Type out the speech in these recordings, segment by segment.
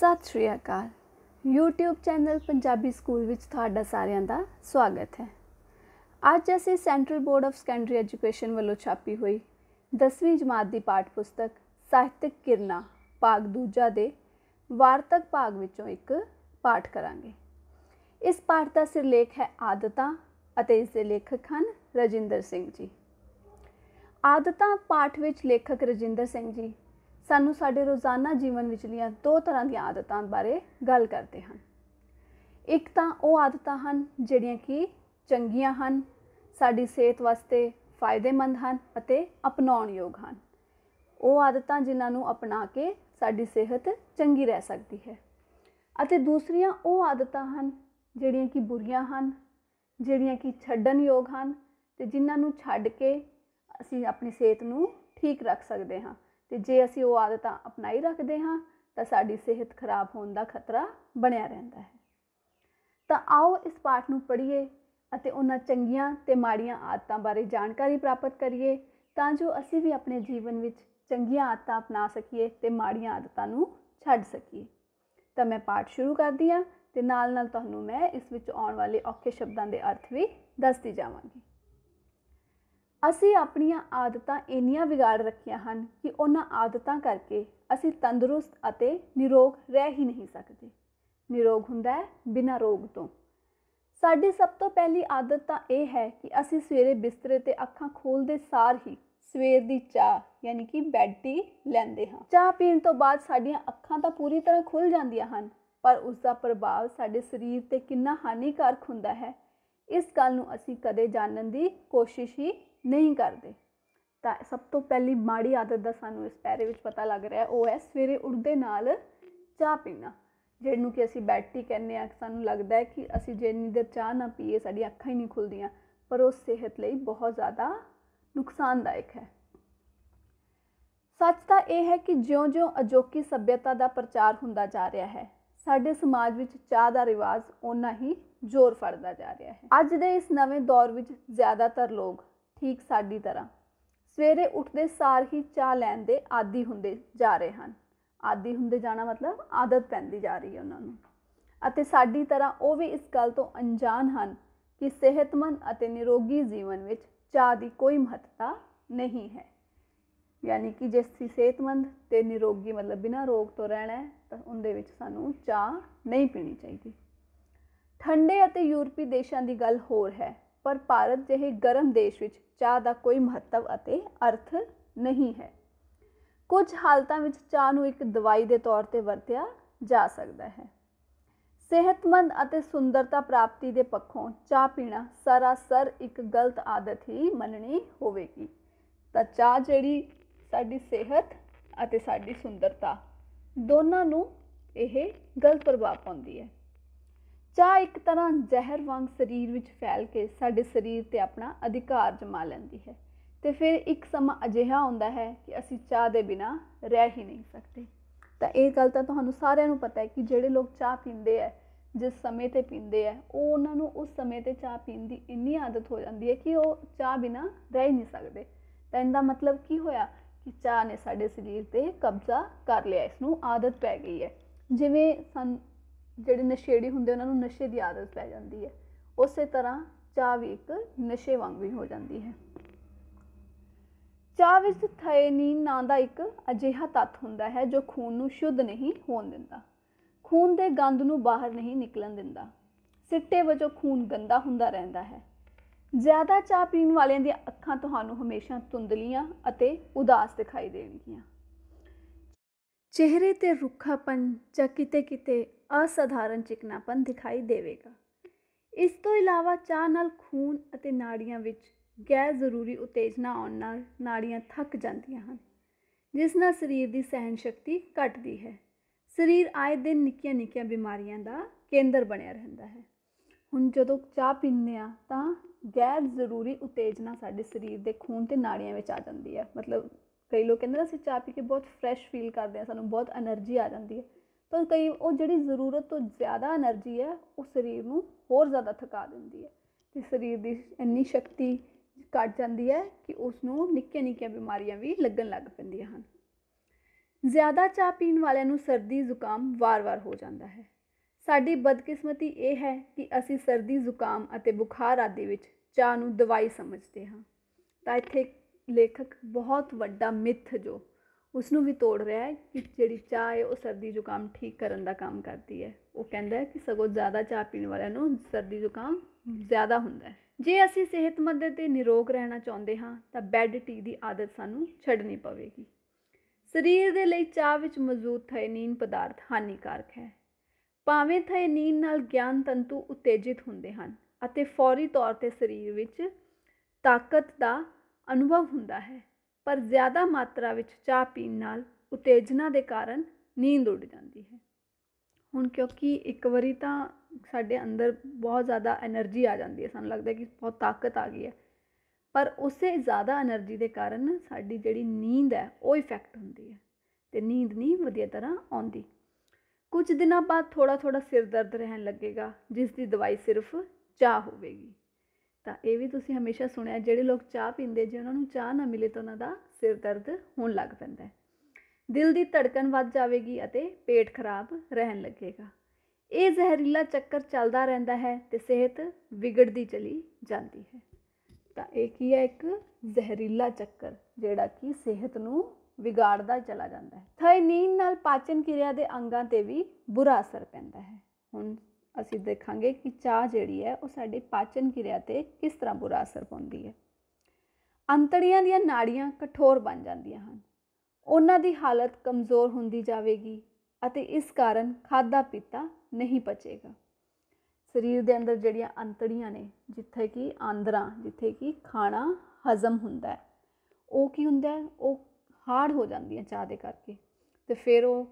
ਸਤਿ Sri Akal YouTube channel Punjabi school ਵਿੱਚ ਤੁਹਾਡਾ ਸਾਰਿਆਂ ਦਾ ਸਵਾਗਤ ਹੈ ਅੱਜ ਅਸੀਂ central board of secondary education ਵੱਲੋਂ ਛਾਪੀ ਹੋਈ 10ਵੀਂ ਜਮਾਤ ਦੀ ਪਾਠ ਪੁਸਤਕ ਸਾਹਿਤਕ ਕਿਰਨਾ ਭਾਗ ਦੂਜਾ ਦੇ ਵਾਰਤਕ ਭਾਗ ਵਿੱਚੋਂ ਇੱਕ ਪਾਠ ਕਰਾਂਗੇ ਇਸ ਪਾਠ ਦਾ ਸਿਰਲੇਖ ਹੈ ਆਦਤਾਂ ਅਤੇ ਇਸ ਦੇ ਲੇਖਕ ਹਨ ਰਜਿੰਦਰ ਸਿੰਘ ਜੀ ਆਦਤਾਂ ਪਾਠ ਵਿੱਚ ਲੇਖਕ ਰਜਿੰਦਰ ਸਿੰਘ ਜੀ ਸਾਨੂੰ ਸਾਡੇ ਰੋਜ਼ਾਨਾ ਜੀਵਨ ਵਿਚਲੀਆਂ ਦੋ ਤਰ੍ਹਾਂ ਦੀਆਂ ਆਦਤਾਂ ਬਾਰੇ ਗੱਲ ਕਰਦੇ ਹਨ ਇੱਕ ਤਾਂ ਉਹ ਆਦਤਾਂ ਹਨ ਜਿਹੜੀਆਂ ਕਿ ਚੰਗੀਆਂ ਹਨ ਸਾਡੀ ਸਿਹਤ ਵਾਸਤੇ ਫਾਇਦੇਮੰਦ ਹਨ ਅਤੇ ਅਪਣਾਉਣ ਯੋਗ ਹਨ ਉਹ ਆਦਤਾਂ ਜਿਨ੍ਹਾਂ ਨੂੰ ਅਪਣਾ ਕੇ ਸਾਡੀ ਸਿਹਤ ਚੰਗੀ ਰਹਿ ਸਕਦੀ ਹੈ ਅਤੇ ਦੂਸਰੀਆਂ ਉਹ ਆਦਤਾਂ ਹਨ ਜਿਹੜੀਆਂ ਕਿ ਬੁਰੀਆਂ ਹਨ ਜਿਹੜੀਆਂ ਕਿ ਛੱਡਣ ਯੋਗ ਹਨ ਤੇ ਜਿਨ੍ਹਾਂ ਨੂੰ ਛੱਡ ਕੇ ਅਸੀਂ ਆਪਣੀ ਸਿਹਤ ਨੂੰ ਠੀਕ ਰੱਖ ਸਕਦੇ ਹਾਂ ਤੇ ਜੇ ਅਸੀਂ ਉਹ ਆਦਤਾਂ ਅਪਣਾਈ ਰੱਖਦੇ ਹਾਂ ਤਾਂ ਸਾਡੀ ਸਿਹਤ ਖਰਾਬ ਹੋਣ ਦਾ ਖਤਰਾ ਬਣਿਆ ਰਹਿੰਦਾ ਹੈ ਤਾਂ ਆਓ ਇਸ ਪਾਠ ਨੂੰ ਪੜ੍ਹੀਏ ਅਤੇ ਉਹਨਾਂ ਚੰਗੀਆਂ ਤੇ ਮਾੜੀਆਂ ਆਦਤਾਂ ਬਾਰੇ ਜਾਣਕਾਰੀ ਪ੍ਰਾਪਤ ਕਰੀਏ ਤਾਂ ਜੋ ਅਸੀਂ ਵੀ ਆਪਣੇ ਜੀਵਨ ਵਿੱਚ ਚੰਗੀਆਂ ਆਦਤਾਂ ਅਪਣਾ ਸਕੀਏ ਤੇ ਮਾੜੀਆਂ ਆਦਤਾਂ ਨੂੰ ਛੱਡ ਸਕੀਏ ਤਾਂ ਮੈਂ ਪਾਠ ਸ਼ੁਰੂ ਕਰਦੀ ਹਾਂ ਤੇ ਨਾਲ ਨਾਲ ਤੁਹਾਨੂੰ ਮੈਂ ਇਸ ਵਿੱਚ ਆਉਣ ਵਾਲੇ ਔਖੇ ਸ਼ਬਦਾਂ ਦੇ ਅਰਥ ਵੀ ਦੱਸਦੀ ਜਾਵਾਂਗੀ ਅਸੀਂ ਆਪਣੀਆਂ ਆਦਤਾਂ ਇੰਨੀਆਂ ਵਿਗਾੜ ਰੱਖੀਆਂ ਹਨ ਕਿ ਉਹਨਾਂ ਆਦਤਾਂ ਕਰਕੇ ਅਸੀਂ ਤੰਦਰੁਸਤ ਅਤੇ ਨਿਰੋਗ ਰਹਿ ਹੀ ਨਹੀਂ ਸਕਦੇ ਨਿਰੋਗ ਹੁੰਦਾ ਹੈ ਬਿਨਾਂ ਰੋਗ ਤੋਂ ਸਾਡੀ ਸਭ ਤੋਂ ਪਹਿਲੀ ਆਦਤ ਤਾਂ ਇਹ ਹੈ ਕਿ ਅਸੀਂ ਸਵੇਰੇ ਬਿਸਤਰੇ ਤੇ ਅੱਖਾਂ ਖੋਲਦੇ ਸਾਰ ਹੀ ਸਵੇਰ ਦੀ ਚਾਹ ਯਾਨੀ ਕਿ ਬੈੱਡ ਟੀ ਲੈਂਦੇ ਹਾਂ ਚਾਹ ਪੀਣ ਤੋਂ ਬਾਅਦ ਸਾਡੀਆਂ ਅੱਖਾਂ ਤਾਂ ਪੂਰੀ ਤਰ੍ਹਾਂ ਖੁੱਲ ਜਾਂਦੀਆਂ ਹਨ ਪਰ ਉਸ ਦਾ ਪ੍ਰਭਾਵ ਸਾਡੇ ਸਰੀਰ ਤੇ ਕਿੰਨਾ ਹਾਨੀਕਾਰਕ ਹੁੰਦਾ ਹੈ ਇਸ ਗੱਲ ਨੂੰ ਅਸੀਂ ਕਦੇ ਜਾਣਨ ਦੀ ਕੋਸ਼ਿਸ਼ ਹੀ ਨਹੀਂ ਕਰਦੇ ਤਾਂ ਸਭ ਤੋਂ ਪਹਿਲੀ ਮਾੜੀ ਆਦਤ ਦਾ ਸਾਨੂੰ ਇਸ ਪੈਰੇ ਵਿੱਚ ਪਤਾ ਲੱਗ ਰਿਹਾ ਉਹ ਹੈ ਸਵੇਰੇ ਉੱਠਦੇ ਨਾਲ ਚਾਹ ਪੀਣਾ ਜਿਹਨੂੰ ਕਿ ਅਸੀਂ ਬੈਠੀ ਕਹਿੰਦੇ ਆ ਸਾਨੂੰ ਲੱਗਦਾ ਹੈ ਕਿ ਅਸੀਂ ਜਿੰਨੀ ਦੇਰ ਚਾਹ ਨਾ ਪੀਏ ਸਾਡੀ ਅੱਖਾਂ ਹੀ ਨਹੀਂ ਖੁੱਲਦੀਆਂ ਪਰ ਉਹ ਸਿਹਤ ਲਈ ਬਹੁਤ ਜ਼ਿਆਦਾ ਨੁਕਸਾਨਦਾਇਕ ਹੈ ਸੱਚ ਤਾਂ ਇਹ ਹੈ ਕਿ ਜਿਉਂ-ਜਿਉਂ ਅਜੋਕੀ ਸਭਿਅਤਾ ਦਾ ਪ੍ਰਚਾਰ ਹੁੰਦਾ ਜਾ ਰਿਹਾ ਹੈ ਸਾਡੇ ਸਮਾਜ ਵਿੱਚ ਚਾਹ ਦਾ ਰਿਵਾਜ ਉਨਾ ਹੀ ਜ਼ੋਰ ਫੜਦਾ ਜਾ ਰਿਹਾ ਹੈ ਅੱਜ ਦੇ ਇਸ ਨਵੇਂ ਦੌਰ ਵਿੱਚ ਜ਼ਿਆਦਾਤਰ ਲੋਕ ਠੀਕ ਸਾਡੀ ਤਰ੍ਹਾਂ ਸਵੇਰੇ ਉੱਠਦੇ ਸਾਰ ਹੀ ਚਾਹ ਲੈਣ ਦੇ ਆਦੀ ਹੁੰਦੇ ਜਾ ਰਹੇ ਹਨ ਆਦੀ ਹੁੰਦੇ ਜਾਣਾ ਮਤਲਬ ਆਦਤ ਪੈਂਦੀ ਜਾ ਰਹੀ ਹੈ ਉਹਨਾਂ ਨੂੰ ਅਤੇ ਸਾਡੀ ਤਰ੍ਹਾਂ ਉਹ ਵੀ ਇਸ ਗੱਲ ਤੋਂ ਅਣਜਾਣ ਹਨ ਕਿ ਸਿਹਤਮੰਦ ਅਤੇ ਨਿਰੋਗੀ ਜੀਵਨ ਵਿੱਚ ਚਾਹ ਦੀ ਕੋਈ ਮਹੱਤਤਾ ਨਹੀਂ ਹੈ ਯਾਨੀ ਕਿ ਜੇ ਅਸੀਂ ਸਿਹਤਮੰਦ ਤੇ ਨਿਰੋਗੀ ਮਤਲਬ ਬਿਨਾਂ ਰੋਗ ਤੋਂ ਰਹਿਣਾ ਹੈ ਤਾਂ ਉਹਦੇ ਵਿੱਚ ਸਾਨੂੰ ਚਾਹ ਨਹੀਂ ਪੀਣੀ ਚਾਹੀਦੀ ਠੰਡੇ ਅਤੇ ਯੂਰਪੀ ਦੇਸ਼ਾਂ ਦੀ ਗੱਲ ਹੋਰ ਹੈ ਪਰ ਭਾਰਤ ਜਿਹੇ ਗਰਮ ਦੇਸ਼ ਵਿੱਚ ਚਾਹ ਦਾ ਕੋਈ ਮਹੱਤਵ ਅਤੇ ਅਰਥ ਨਹੀਂ ਹੈ ਕੁਝ ਹਾਲਤਾਂ ਵਿੱਚ ਚਾਹ ਨੂੰ ਇੱਕ ਦਵਾਈ ਦੇ ਤੌਰ ਤੇ ਵਰਤਿਆ ਜਾ ਸਕਦਾ ਹੈ ਸਿਹਤਮੰਦ ਅਤੇ ਸੁੰਦਰਤਾ ਪ੍ਰਾਪਤੀ ਦੇ ਪੱਖੋਂ ਚਾਹ ਪੀਣਾ ਸਰਾਸਰ ਇੱਕ ਗਲਤ ਆਦਤ ਹੀ ਮੰਨਣੀ ਹੋਵੇਗੀ ਤਾਂ ਚਾਹ ਜਿਹੜੀ ਸਾਡੀ ਸਿਹਤ ਅਤੇ ਸਾਡੀ ਸੁੰਦਰਤਾ ਦੋਨਾਂ ਨੂੰ ਇਹ ਗਲਤ ਪ੍ਰਭਾਵ ਪਾਉਂਦੀ ਹੈ ਚਾਹ ਇੱਕ ਤਰ੍ਹਾਂ ਜ਼ਹਿਰ ਵਾਂਗ ਸਰੀਰ ਵਿੱਚ ਫੈਲ ਕੇ ਸਾਡੇ ਸਰੀਰ ਤੇ ਆਪਣਾ ਅਧਿਕਾਰ ਜਮਾ ਲੈਂਦੀ ਹੈ ਤੇ ਫਿਰ ਇੱਕ ਸਮਾਂ ਅਜਿਹਾ ਹੁੰਦਾ ਹੈ ਕਿ ਅਸੀਂ ਚਾਹ ਦੇ ਬਿਨਾ ਰਹਿ ਹੀ ਨਹੀਂ ਸਕਦੇ ਤਾਂ ਇਹ ਗੱਲ ਤਾਂ ਤੁਹਾਨੂੰ ਸਾਰਿਆਂ ਨੂੰ ਪਤਾ ਹੈ ਕਿ ਜਿਹੜੇ ਲੋਕ ਚਾਹ ਪੀਂਦੇ ਆ ਜਿਸ ਸਮੇਂ ਤੇ ਪੀਂਦੇ ਆ ਉਹ ਉਹਨਾਂ ਨੂੰ ਉਸ ਸਮੇਂ ਤੇ ਚਾਹ ਪੀਣ ਦੀ ਇੰਨੀ ਆਦਤ ਹੋ ਜਾਂਦੀ ਹੈ ਕਿ ਉਹ ਚਾਹ ਬਿਨਾ ਰਹਿ ਨਹੀਂ ਸਕਦੇ ਤਾਂ ਇਹਦਾ ਮਤਲਬ ਕੀ ਹੋਇਆ ਕਿ ਚਾਹ ਨੇ ਸਾਡੇ ਸਰੀਰ ਤੇ ਕਬਜ਼ਾ ਕਰ ਲਿਆ ਇਸ ਨੂੰ ਆਦਤ ਪੈ ਗਈ ਹੈ ਜਿਵੇਂ ਜਿਹੜੇ ਨਸ਼ੇੜੀ ਹੁੰਦੇ ਉਹਨਾਂ ਨੂੰ ਨਸ਼ੇ ਦੀ ਆਦਤ ਪੈ ਜਾਂਦੀ ਹੈ ਉਸੇ ਤਰ੍ਹਾਂ ਚਾਹ ਵੀ ਇੱਕ ਨਸ਼ੇ ਵਾਂਗ ਵੀ ਹੋ ਜਾਂਦੀ ਹੈ ਚਾਹ ਵਿੱਚ ਥਾਇਨੀਨ ਨਾਂ ਦਾ ਇੱਕ ਅਜਿਹਾ ਤੱਤ ਹੁੰਦਾ ਹੈ ਜੋ ਖੂਨ ਨੂੰ ਸ਼ੁੱਧ ਨਹੀਂ ਹੋਣ ਦਿੰਦਾ ਖੂਨ ਦੇ ਗੰਦ ਨੂੰ ਬਾਹਰ ਨਹੀਂ ਨਿਕਲਣ ਦਿੰਦਾ ਸਿੱਟੇ ਵਜੋਂ ਖੂਨ ਗੰਦਾ ਹੁੰਦਾ ਰਹਿੰਦਾ ਹੈ ਜ਼ਿਆਦਾ ਚਾਹ ਪੀਣ ਵਾਲਿਆਂ ਦੀਆਂ ਅੱਖਾਂ ਤੁਹਾਨੂੰ ਹਮੇਸ਼ਾ ਤੁੰਦਲੀਆਂ ਅਤੇ ਉਦਾਸ ਦਿਖਾਈ ਦੇਣਗੀਆਂ ਚਿਹਰੇ ਤੇ ਰੁੱਖਾਪਨ ਜਾਂ ਕਿਤੇ-ਕਿਤੇ ਅਸਧਾਰਨ ਚਿਕਨਾਪਨ ਦਿਖਾਈ ਦੇਵੇਗਾ ਇਸ ਤੋਂ ਇਲਾਵਾ ਚਾਹ ਨਾਲ ਖੂਨ ਅਤੇ ਨਾੜੀਆਂ ਵਿੱਚ ਗੈਰ ਜ਼ਰੂਰੀ ਉਤੇਜਨਾ ਆਉਣ ਨਾਲ ਨਾੜੀਆਂ ਥੱਕ ਜਾਂਦੀਆਂ ਹਨ ਜਿਸ ਨਾਲ ਸਰੀਰ ਦੀ ਸਹਿਣ ਸ਼ਕਤੀ ਘਟਦੀ ਹੈ ਸਰੀਰ ਆਏ ਦਿਨ ਨਿੱਕੀਆਂ ਨਿੱਕੀਆਂ ਬਿਮਾਰੀਆਂ ਦਾ ਕੇਂਦਰ ਬਣਿਆ ਰਹਿੰਦਾ ਹੈ ਹੁਣ ਜਦੋਂ ਚਾਹ ਪੀਂਦੇ ਆ ਤਾਂ ਗੈਰ ਜ਼ਰੂਰੀ ਉਤੇਜਨਾ ਸਾਡੇ ਸਰੀਰ ਦੇ ਖੂਨ ਤੇ ਨਾੜੀਆਂ ਵਿੱਚ ਆ ਜਾਂਦੀ ਹੈ ਮਤਲਬ ਕਈ ਲੋਕ ਕਹਿੰਦੇ ਨੇ ਅਸੀਂ ਚਾਹ ਪੀ ਕੇ ਬਹੁਤ ਫਰੈਸ਼ ਫੀਲ ਕਰਦੇ ਆ ਸਾਨੂੰ ਬਹੁਤ એનર્ਜੀ ਆ ਜਾਂਦੀ ਹੈ ਪਰ ਕਈ ਉਹ ਜਿਹੜੀ ਜ਼ਰੂਰਤ ਤੋਂ ਜ਼ਿਆਦਾ એનર્ਜੀ ਹੈ ਉਹ ਸਰੀਰ ਨੂੰ ਹੋਰ ਜ਼ਿਆਦਾ ਥਕਾ ਦਿੰਦੀ ਹੈ ਤੇ ਸਰੀਰ ਦੀ ਇੰਨੀ ਸ਼ਕਤੀ ਘਟ ਜਾਂਦੀ ਹੈ ਕਿ ਉਸ ਨੂੰ ਨਿੱਕੀਆਂ ਨਿੱਕੀਆਂ ਬਿਮਾਰੀਆਂ ਵੀ ਲੱਗਣ ਲੱਗ ਪੈਂਦੀਆਂ ਹਨ ਜ਼ਿਆਦਾ ਚਾਹ ਪੀਣ ਵਾਲਿਆਂ ਨੂੰ ਸਰਦੀ ਜ਼ੁਕਾਮ ਵਾਰ-ਵਾਰ ਹੋ ਜਾਂਦਾ ਹੈ ਸਾਡੀ ਬਦਕਿਸਮਤੀ ਇਹ ਹੈ ਕਿ ਅਸੀਂ ਸਰਦੀ ਜ਼ੁਕਾਮ ਅਤੇ ਬੁਖਾਰ ਆਦਿ ਵਿੱਚ ਚਾਹ ਨੂੰ ਦਵਾਈ ਸਮਝਦੇ ਹਾਂ ਤਾਂ ਇੱਥੇ ਲੇਖਕ ਬਹੁਤ ਵੱਡਾ ਮਿੱਥ ਜੋ ਉਸ ਨੂੰ ਵੀ ਤੋੜ ਰਿਹਾ ਹੈ ਕਿ ਜਿਹੜੀ ਚਾਹ ਹੈ ਉਹ ਸਰਦੀ ਜ਼ੁਕਾਮ ਠੀਕ ਕਰਨ ਦਾ ਕੰਮ ਕਰਦੀ ਹੈ ਉਹ ਕਹਿੰਦਾ ਹੈ ਕਿ ਸਗੋਂ ਜ਼ਿਆਦਾ ਚਾਹ ਪੀਣ ਵਾਲਿਆਂ ਨੂੰ ਸਰਦੀ ਜ਼ੁਕਾਮ ਜ਼ਿਆਦਾ ਹੁੰਦਾ ਹੈ ਜੇ ਅਸੀਂ ਸਿਹਤਮੰਦ ਤੇ ਨਿਰੋਗ ਰਹਿਣਾ ਚਾਹੁੰਦੇ ਹਾਂ ਤਾਂ ਬੈੱਡ ਟੀ ਦੀ ਆਦਤ ਸਾਨੂੰ ਛੱਡਣੀ ਪਵੇਗੀ ਸਰੀਰ ਦੇ ਲਈ ਚਾਹ ਵਿੱਚ ਮੌਜੂਦ ਥਾਇਨੀਨ ਪਦਾਰਥ ਹਾਨੀਕਾਰਕ ਹੈ ਭਾਵੇਂ ਥਾਇਨੀਨ ਨਾਲ ਗਿਆਨ ਤੰਤੂ ਉਤੇਜਿਤ ਹੁੰਦੇ ਹਨ ਅਤੇ ਫੌਰੀ ਤੌਰ ਤੇ ਸਰੀਰ ਵਿੱਚ ਤਾਕਤ ਦਾ ਅਨੁਭਵ ਹੁੰਦਾ ਹੈ ਪਰ ਜ਼ਿਆਦਾ ਮਾਤਰਾ ਵਿੱਚ ਚਾਹ ਪੀਣ ਨਾਲ ਉਤੇਜਨਾ ਦੇ ਕਾਰਨ ਨੀਂਦ ਉੱਡ ਜਾਂਦੀ ਹੈ ਹੁਣ ਕਿਉਂਕਿ ਇੱਕ ਵਾਰੀ ਤਾਂ ਸਾਡੇ ਅੰਦਰ ਬਹੁਤ ਜ਼ਿਆਦਾ એનર્ਜੀ ਆ ਜਾਂਦੀ ਹੈ ਸਾਨੂੰ ਲੱਗਦਾ ਕਿ ਬਹੁਤ ਤਾਕਤ ਆ ਗਈ ਹੈ ਪਰ ਉਸੇ ਜ਼ਿਆਦਾ એનર્ਜੀ ਦੇ ਕਾਰਨ ਸਾਡੀ ਜਿਹੜੀ ਨੀਂਦ ਹੈ ਉਹ ਇਫੈਕਟ ਹੁੰਦੀ ਹੈ ਤੇ ਨੀਂਦ ਨਹੀਂ ਵਧੀਆ ਤਰ੍ਹਾਂ ਆਉਂਦੀ ਕੁਝ ਦਿਨਾਂ ਬਾਅਦ ਥੋੜਾ ਥੋੜਾ ਸਿਰ ਦਰਦ ਰਹਿਣ ਲੱਗੇਗਾ ਜਿਸ ਦੀ ਦਵਾਈ ਸਿਰਫ ਚਾਹ ਹੋਵੇਗੀ ਤਾਂ ਇਹ ਵੀ ਤੁਸੀਂ ਹਮੇਸ਼ਾ ਸੁਣਿਆ ਜਿਹੜੇ ਲੋਕ ਚਾਹ ਪੀਂਦੇ ਜੇ ਉਹਨਾਂ ਨੂੰ ਚਾਹ ਨਾ ਮਿਲੇ ਤਾਂ ਉਹਨਾਂ ਦਾ ਸਿਰ ਦਰਦ ਹੋਣ ਲੱਗ ਪੈਂਦਾ ਹੈ ਦਿਲ ਦੀ ਧੜਕਣ ਵੱਧ ਜਾਵੇਗੀ ਅਤੇ ਪੇਟ ਖਰਾਬ ਰਹਿਣ ਲੱਗੇਗਾ ਇਹ ਜ਼ਹਿਰੀਲਾ ਚੱਕਰ ਚੱਲਦਾ ਰਹਿੰਦਾ ਹੈ ਤੇ ਸਿਹਤ ਵਿਗੜਦੀ ਚਲੀ ਜਾਂਦੀ ਹੈ ਤਾਂ ਇਹ ਕੀ ਹੈ ਇੱਕ ਜ਼ਹਿਰੀਲਾ ਚੱਕਰ ਜਿਹੜਾ ਕਿ ਸਿਹਤ ਨੂੰ ਵਿਗਾੜਦਾ ਚਲਾ ਜਾਂਦਾ ਹੈ ਥਾਈਨੀਨ ਨਾਲ ਪਾਚਨ ਕਿਰਿਆ ਦੇ ਅੰਗਾਂ ਤੇ ਵੀ ਬੁਰਾ ਅਸਰ ਪੈਂਦਾ ਹੈ ਹੁਣ ਅਸੀਂ ਦੇਖਾਂਗੇ ਕਿ ਚਾਹ ਜਿਹੜੀ ਹੈ ਉਹ ਸਾਡੇ ਪਾਚਨ ਕਿਰਿਆ ਤੇ ਕਿਸ ਤਰ੍ਹਾਂ ਬੁਰਾ ਅਸਰ ਪਾਉਂਦੀ ਹੈ ਅੰਤੜੀਆਂ ਦੀਆਂ ਨਾੜੀਆਂ ਕਠੋਰ ਬਣ ਜਾਂਦੀਆਂ ਹਨ ਉਹਨਾਂ ਦੀ ਹਾਲਤ ਕਮਜ਼ੋਰ ਹੁੰਦੀ ਜਾਵੇਗੀ ਅਤੇ ਇਸ ਕਾਰਨ ਖਾਦਾ ਪੀਤਾ ਨਹੀਂ ਪਚੇਗਾ ਸਰੀਰ ਦੇ ਅੰਦਰ ਜਿਹੜੀਆਂ ਅੰਤੜੀਆਂ ਨੇ ਜਿੱਥੇ ਕਿ ਆਂਦਰਾ ਜਿੱਥੇ ਕਿ ਖਾਣਾ ਹਜ਼ਮ ਹੁੰਦਾ ਹੈ ਉਹ ਕੀ ਹੁੰਦਾ ਉਹ ਹਾਰਡ ਹੋ ਜਾਂਦੀਆਂ ਚਾਹ ਦੇ ਕਰਕੇ ਤੇ ਫਿਰ ਉਹ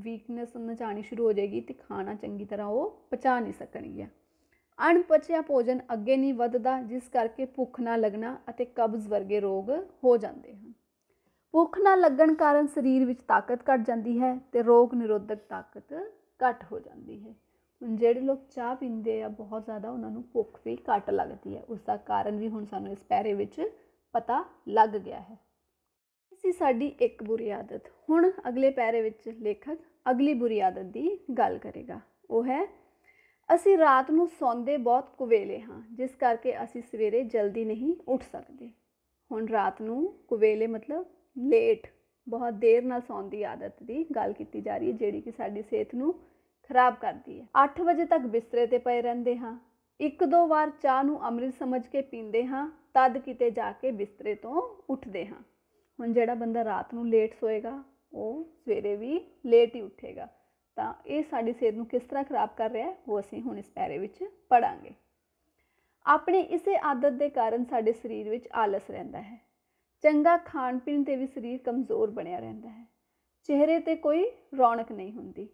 ਵੀਕਨੈਸ ਜਾਣੀ ਸ਼ੁਰੂ ਹੋ ਜਾਏਗੀ ਤੇ ਖਾਣਾ ਚੰਗੀ ਤਰ੍ਹਾਂ ਉਹ ਪਚਾ ਨਹੀਂ ਸਕਣਗੇ ਅਣਪਚਿਆ ਭੋਜਨ ਅੱਗੇ ਨਹੀਂ ਵੱਧਦਾ ਜਿਸ ਕਰਕੇ ਭੁੱਖ ਨਾ ਲੱਗਣਾ ਅਤੇ ਕਬਜ਼ ਵਰਗੇ ਰੋਗ ਹੋ ਜਾਂਦੇ ਹਨ ਭੁੱਖ ਨਾ ਲੱਗਣ ਕਾਰਨ ਸਰੀਰ ਵਿੱਚ ਤਾਕਤ ਘਟ ਜਾਂਦੀ ਹੈ ਤੇ ਰੋਗ ਨਿਰੋਧਕ ਤਾਕਤ ਘਟ ਹੋ ਜਾਂਦੀ ਹੈ ਹੁਣ ਜਿਹੜੇ ਲੋਕ ਚਾਹ ਪੀਂਦੇ ਆ ਬਹੁਤ ਜ਼ਿਆਦਾ ਉਹਨਾਂ ਨੂੰ ਭੁੱਖ ਵੀ ਘਟ ਲੱਗਦੀ ਹੈ ਉਸ ਦਾ ਕਾਰਨ ਵੀ ਹੁਣ ਸਾਨੂੰ ਇਸ ਪੈਰੇ ਵਿੱਚ ਪਤਾ ਲੱਗ ਗਿਆ ਹੈ ਸੀ ਸਾਡੀ ਇੱਕ ਬੁਰੀ ਆਦਤ ਹੁਣ ਅਗਲੇ ਪੈਰੇ ਵਿੱਚ ਲੇਖਕ ਅਗਲੀ ਬੁਰੀ ਆਦਤ ਦੀ ਗੱਲ ਕਰੇਗਾ ਉਹ ਹੈ ਅਸੀਂ ਰਾਤ ਨੂੰ ਸੌਂਦੇ ਬਹੁਤ ਕੁਵੇਲੇ ਹਾਂ ਜਿਸ ਕਰਕੇ ਅਸੀਂ ਸਵੇਰੇ ਜਲਦੀ ਨਹੀਂ ਉੱਠ ਸਕਦੇ ਹੁਣ ਰਾਤ ਨੂੰ ਕੁਵੇਲੇ ਮਤਲਬ ਲੇਟ ਬਹੁਤ ਦੇਰ ਨਾਲ ਸੌਣ ਦੀ ਆਦਤ ਦੀ ਗੱਲ ਕੀਤੀ ਜਾ ਰਹੀ ਹੈ ਜਿਹੜੀ ਕਿ ਸਾਡੀ ਸਿਹਤ ਨੂੰ ਖਰਾਬ ਕਰਦੀ ਹੈ 8 ਵਜੇ ਤੱਕ ਬਿਸਤਰੇ ਤੇ ਪਏ ਰਹਿੰਦੇ ਹਾਂ ਇੱਕ ਦੋ ਵਾਰ ਚਾਹ ਨੂੰ ਅੰਮ੍ਰਿਤ ਸਮਝ ਕੇ ਪੀਂਦੇ ਹਾਂ ਤਦ ਕਿਤੇ ਜਾ ਕੇ ਬਿਸਤਰੇ ਤੋਂ ਉੱਠਦੇ ਹਾਂ ਹੁਣ ਜਿਹੜਾ ਬੰਦਾ ਰਾਤ ਨੂੰ ਲੇਟ ਸੋਏਗਾ ਉਹ ਸਵੇਰੇ ਵੀ ਲੇਟ ਹੀ ਉੱਠੇਗਾ ਤਾਂ ਇਹ ਸਾਡੀ ਸਿਹਤ ਨੂੰ ਕਿਸ ਤਰ੍ਹਾਂ ਖਰਾਬ ਕਰ ਰਿਹਾ ਹੈ ਉਹ ਅਸੀਂ ਹੁਣ ਇਸ ਪੈਰੇ ਵਿੱਚ ਪੜਾਂਗੇ ਆਪਣੀ ਇਸੇ ਆਦਤ ਦੇ ਕਾਰਨ ਸਾਡੇ ਸਰੀਰ ਵਿੱਚ ਆਲਸ ਰਹਿੰਦਾ ਹੈ ਚੰਗਾ ਖਾਣ ਪੀਣ ਤੇ ਵੀ ਸਰੀਰ ਕਮਜ਼ੋਰ ਬਣਿਆ ਰਹਿੰਦਾ ਹੈ ਚਿਹਰੇ ਤੇ ਕੋਈ ਰੌਣਕ ਨਹੀਂ ਹੁੰਦੀ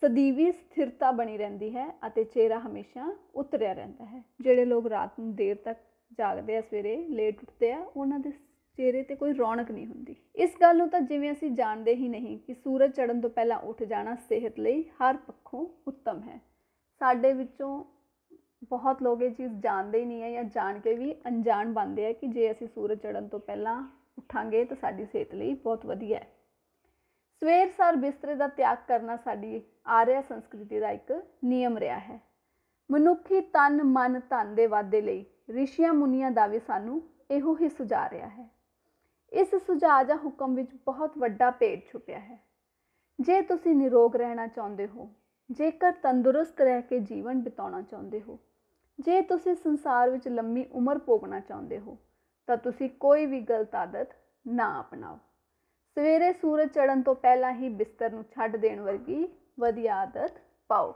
ਸਦੀਵੀ ਸਥਿਰਤਾ ਬਣੀ ਰਹਿੰਦੀ ਹੈ ਅਤੇ ਚਿਹਰਾ ਹਮੇਸ਼ਾ ਉਤਰਿਆ ਰਹਿੰਦਾ ਹੈ ਜਿਹੜੇ ਲੋਕ ਰਾਤ ਨੂੰ ਦੇਰ ਤੱਕ ਜਾਗਦੇ ਆ ਸਵੇਰੇ ਲੇਟ ਉੱਠਦੇ ਆ ਉਹਨਾਂ ਦੇ ਚਿਹਰੇ ਤੇ ਕੋਈ ਰੌਣਕ ਨਹੀਂ ਹੁੰਦੀ ਇਸ ਗੱਲ ਨੂੰ ਤਾਂ ਜਿਵੇਂ ਅਸੀਂ ਜਾਣਦੇ ਹੀ ਨਹੀਂ ਕਿ ਸੂਰਜ ਚੜ੍ਹਨ ਤੋਂ ਪਹਿਲਾਂ ਉੱਠ ਜਾਣਾ ਸਿਹਤ ਲਈ ਹਰ ਪੱਖੋਂ ਉੱਤਮ ਹੈ ਸਾਡੇ ਵਿੱਚੋਂ ਬਹੁਤ ਲੋਕ ਇਹ ਚੀਜ਼ ਜਾਣਦੇ ਹੀ ਨਹੀਂ ਹੈ ਜਾਂ ਜਾਣ ਕੇ ਵੀ ਅਣਜਾਣ ਬੰਦੇ ਆ ਕਿ ਜੇ ਅਸੀਂ ਸੂਰਜ ਚੜ੍ਹਨ ਤੋਂ ਪਹਿਲਾਂ ਉੱਠਾਂਗੇ ਤਾਂ ਸਾਡੀ ਸਿਹਤ ਲਈ ਬਹੁਤ ਵਧੀਆ ਹੈ ਸਵੇਰ ਸਾਰ ਬਿਸਤਰੇ ਦਾ ਤਿਆਗ ਕਰਨਾ ਸਾਡੀ ਆਰਿਆ ਸੰਸਕ੍ਰਿਤੀ ਦਾ ਇੱਕ ਨਿਯਮ ਰਿਹਾ ਹੈ ਮਨੁੱਖੀ ਤਨ ਮਨ ਧਨ ਦੇ ਲਈ ਰਿਸ਼ੀਆਂ ਮੁਨੀਆਂ ਦਾ ਵੀ ਸਾਨੂੰ ਇਹੋ ਹੀ ਸੁਝਾ ਰਿਹਾ ਹੈ ਇਸ ਸੁਝਾਅ ਜਾਂ ਹੁਕਮ ਵਿੱਚ ਬਹੁਤ ਵੱਡਾ ਭੇਦ ਛੁਪਿਆ ਹੈ ਜੇ ਤੁਸੀਂ ਨਿਰੋਗ ਰਹਿਣਾ ਚਾਹੁੰਦੇ ਹੋ ਜੇਕਰ ਤੰਦਰੁਸਤ ਰਹਿ ਕੇ ਜੀਵਨ ਬਿਤਾਉਣਾ ਚਾਹੁੰਦੇ ਹੋ ਜੇ ਤੁਸੀਂ ਸੰਸਾਰ ਵਿੱਚ ਲੰਮੀ ਉਮਰ ਪੋਗਣਾ ਚਾਹੁੰਦੇ ਹੋ ਤਾਂ ਤੁਸੀਂ ਕੋਈ ਵੀ ਗਲਤ ਆਦਤ ਨਾ ਅਪਣਾਓ ਸਵੇਰੇ ਸੂਰਜ ਚੜ੍ਹਨ ਤੋਂ ਪਹਿਲਾਂ ਹੀ ਬਿਸਤਰ ਨੂੰ ਛੱਡ ਦੇਣ ਵਰਗੀ ਵਧੀਆ ਆਦਤ ਪਾਓ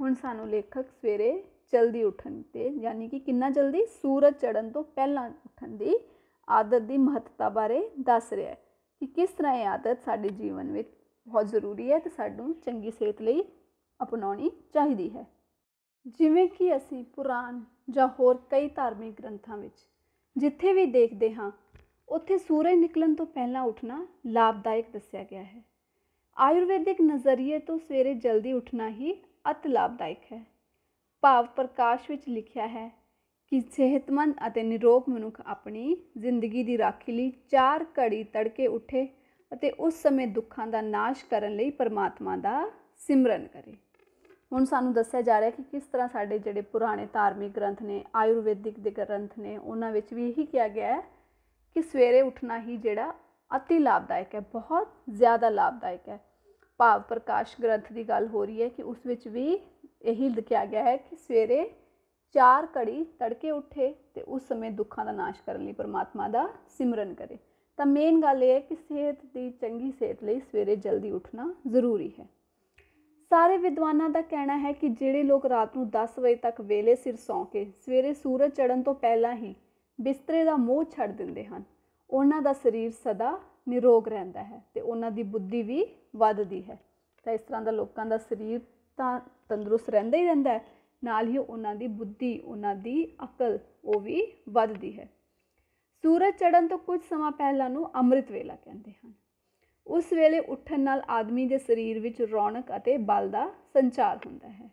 ਹੁਣ ਸਾਨੂੰ ਲੇਖਕ ਸਵੇਰੇ ਜਲਦੀ ਉੱਠਣ ਤੇ ਯਾਨੀ ਕਿ ਕਿੰਨਾ ਜਲਦੀ ਸੂਰਜ ਚੜ੍ਹਨ ਤੋਂ ਪਹਿਲਾਂ ਉੱਠਣ ਦੀ ਆਦਤ ਦੀ ਮਹੱਤਤਾ ਬਾਰੇ ਦੱਸ ਰਿਹਾ ਹੈ ਕਿ ਕਿਸ ਤਰ੍ਹਾਂ ਇਹ ਆਦਤ ਸਾਡੇ ਜੀਵਨ ਵਿੱਚ ਬਹੁਤ ਜ਼ਰੂਰੀ ਹੈ ਤੇ ਸਾਨੂੰ ਚੰਗੀ ਸਿਹਤ ਲਈ ਅਪਣਾਉਣੀ ਚਾਹੀਦੀ ਹੈ ਜਿਵੇਂ ਕਿ ਅਸੀਂ ਪੁਰਾਣ ਜਾਂ ਹੋਰ ਕਈ ਧਾਰਮਿਕ ਗ੍ਰੰਥਾਂ ਵਿੱਚ ਜਿੱਥੇ ਵੀ ਦੇਖਦੇ ਹਾਂ ਉੱਥੇ ਸੂਰਜ ਨਿਕਲਣ ਤੋਂ ਪਹਿਲਾਂ ਉੱਠਣਾ ਲਾਭਦਾਇਕ ਦੱਸਿਆ ਗਿਆ ਹੈ ਆਯੁਰਵੈਦਿਕ ਨਜ਼ਰੀਏ ਤੋਂ ਸਵੇਰੇ ਜਲਦੀ ਉੱਠਣਾ ਹੀ ਅਤ ਲਾਭਦਾਇਕ ਹੈ ਭਾਵ ਪ੍ਰਕਾਸ਼ ਵਿੱਚ ਲਿਖਿਆ ਹੈ ਕਿ ਸਿਹਤਮੰਦ ਅਤੇ ਨਿਰੋਗ ਮਨੁੱਖ ਆਪਣੀ ਜ਼ਿੰਦਗੀ ਦੀ ਰਾਖੀ ਲਈ ਚਾਰ ਘੜੀ ਤੜਕੇ ਉੱਠੇ ਅਤੇ ਉਸ ਸਮੇਂ ਦੁੱਖਾਂ ਦਾ ਨਾਸ਼ ਕਰਨ ਲਈ ਪਰਮਾਤਮਾ ਦਾ ਸਿਮਰਨ ਕਰੇ ਹੁਣ ਸਾਨੂੰ ਦੱਸਿਆ ਜਾ ਰਿਹਾ ਕਿ ਕਿਸ ਤਰ੍ਹਾਂ ਸਾਡੇ ਜਿਹੜੇ ਪੁਰਾਣੇ ਧਾਰਮਿਕ ਗ੍ਰੰਥ ਨੇ ਆਯੁਰਵੈਦਿਕ ਦੇ ਗ੍ਰੰਥ ਨੇ ਉਹਨਾਂ ਵਿੱਚ ਵੀ ਇਹੀ ਕਿਹਾ ਗਿਆ ਹੈ ਕਿ ਸਵੇਰੇ ਉੱਠਣਾ ਹੀ ਜਿਹੜਾ ਅਤੀ ਲਾਭਦਾਇਕ ਹੈ ਬਹੁਤ ਜ਼ਿਆਦਾ ਲਾਭਦਾਇਕ ਹੈ ਭਾਵ ਪ੍ਰਕਾਸ਼ ਗ੍ਰੰਥ ਦੀ ਗੱਲ ਹੋ ਰਹੀ ਹੈ ਕਿ ਉਸ ਵਿੱਚ ਵੀ ਇਹੀ ਲਿਖਿਆ ਗਿਆ ਹੈ ਕਿ ਸਵੇਰੇ ਚਾਰ ਘੜੀ ਤੜਕੇ ਉੱਠੇ ਤੇ ਉਸ ਸਮੇਂ ਦੁੱਖਾਂ ਦਾ ਨਾਸ਼ ਕਰਨ ਲਈ ਪਰਮਾਤਮਾ ਦਾ ਸਿਮਰਨ ਕਰੇ ਤਾਂ ਮੇਨ ਗੱਲ ਇਹ ਹੈ ਕਿ ਸਿਹਤ ਦੀ ਚੰਗੀ ਸਿਹਤ ਲਈ ਸਵੇਰੇ ਜਲਦੀ ਉੱਠਣਾ ਜ਼ਰੂਰੀ ਹੈ ਸਾਰੇ ਵਿਦਵਾਨਾਂ ਦਾ ਕਹਿਣਾ ਹੈ ਕਿ ਜਿਹੜੇ ਲੋਕ ਰਾਤ ਨੂੰ 10 ਵਜੇ ਤੱਕ ਵੇਲੇ ਸਿਰ ਸੌਂ ਕੇ ਸਵੇਰੇ ਸੂਰਜ ਚੜ੍ਹਨ ਤੋਂ ਪਹਿਲਾਂ ਹੀ ਬਿਸਤਰੇ ਦਾ ਮੋਹ ਛੱਡ ਦਿੰਦੇ ਹਨ ਉਹਨਾਂ ਦਾ ਸਰੀਰ ਸਦਾ ਨਿਰੋਗ ਰਹਿੰਦਾ ਹੈ ਤੇ ਉਹਨਾਂ ਦੀ ਬੁੱਧੀ ਵੀ ਵੱਧਦੀ ਹੈ ਤਾਂ ਇਸ ਤਰ੍ਹਾਂ ਦਾ ਲੋਕਾਂ ਦਾ ਸਰੀਰ ਤਾਂ ਤੰਦਰੁਸਤ ਰਹਿੰਦਾ ਹੀ ਰਹਿੰਦਾ ਹੈ ਨਾਲ ਹੀ ਉਹਨਾਂ ਦੀ ਬੁੱਧੀ ਉਹਨਾਂ ਦੀ ਅਕਲ ਉਹ ਵੀ ਵੱਧਦੀ ਹੈ ਸੂਰਜ ਚੜ੍ਹਨ ਤੋਂ ਕੁਝ ਸਮਾਂ ਪਹਿਲਾਂ ਨੂੰ ਅੰਮ੍ਰਿਤ ਵੇਲਾ ਕਹਿੰਦੇ ਹਨ ਉਸ ਵੇਲੇ ਉੱਠਣ ਨਾਲ ਆਦਮੀ ਦੇ ਸਰੀਰ ਵਿੱਚ ਰੌਣਕ ਅਤੇ ਬਲ ਦਾ ਸੰਚਾਰ ਹੁੰਦਾ ਹੈ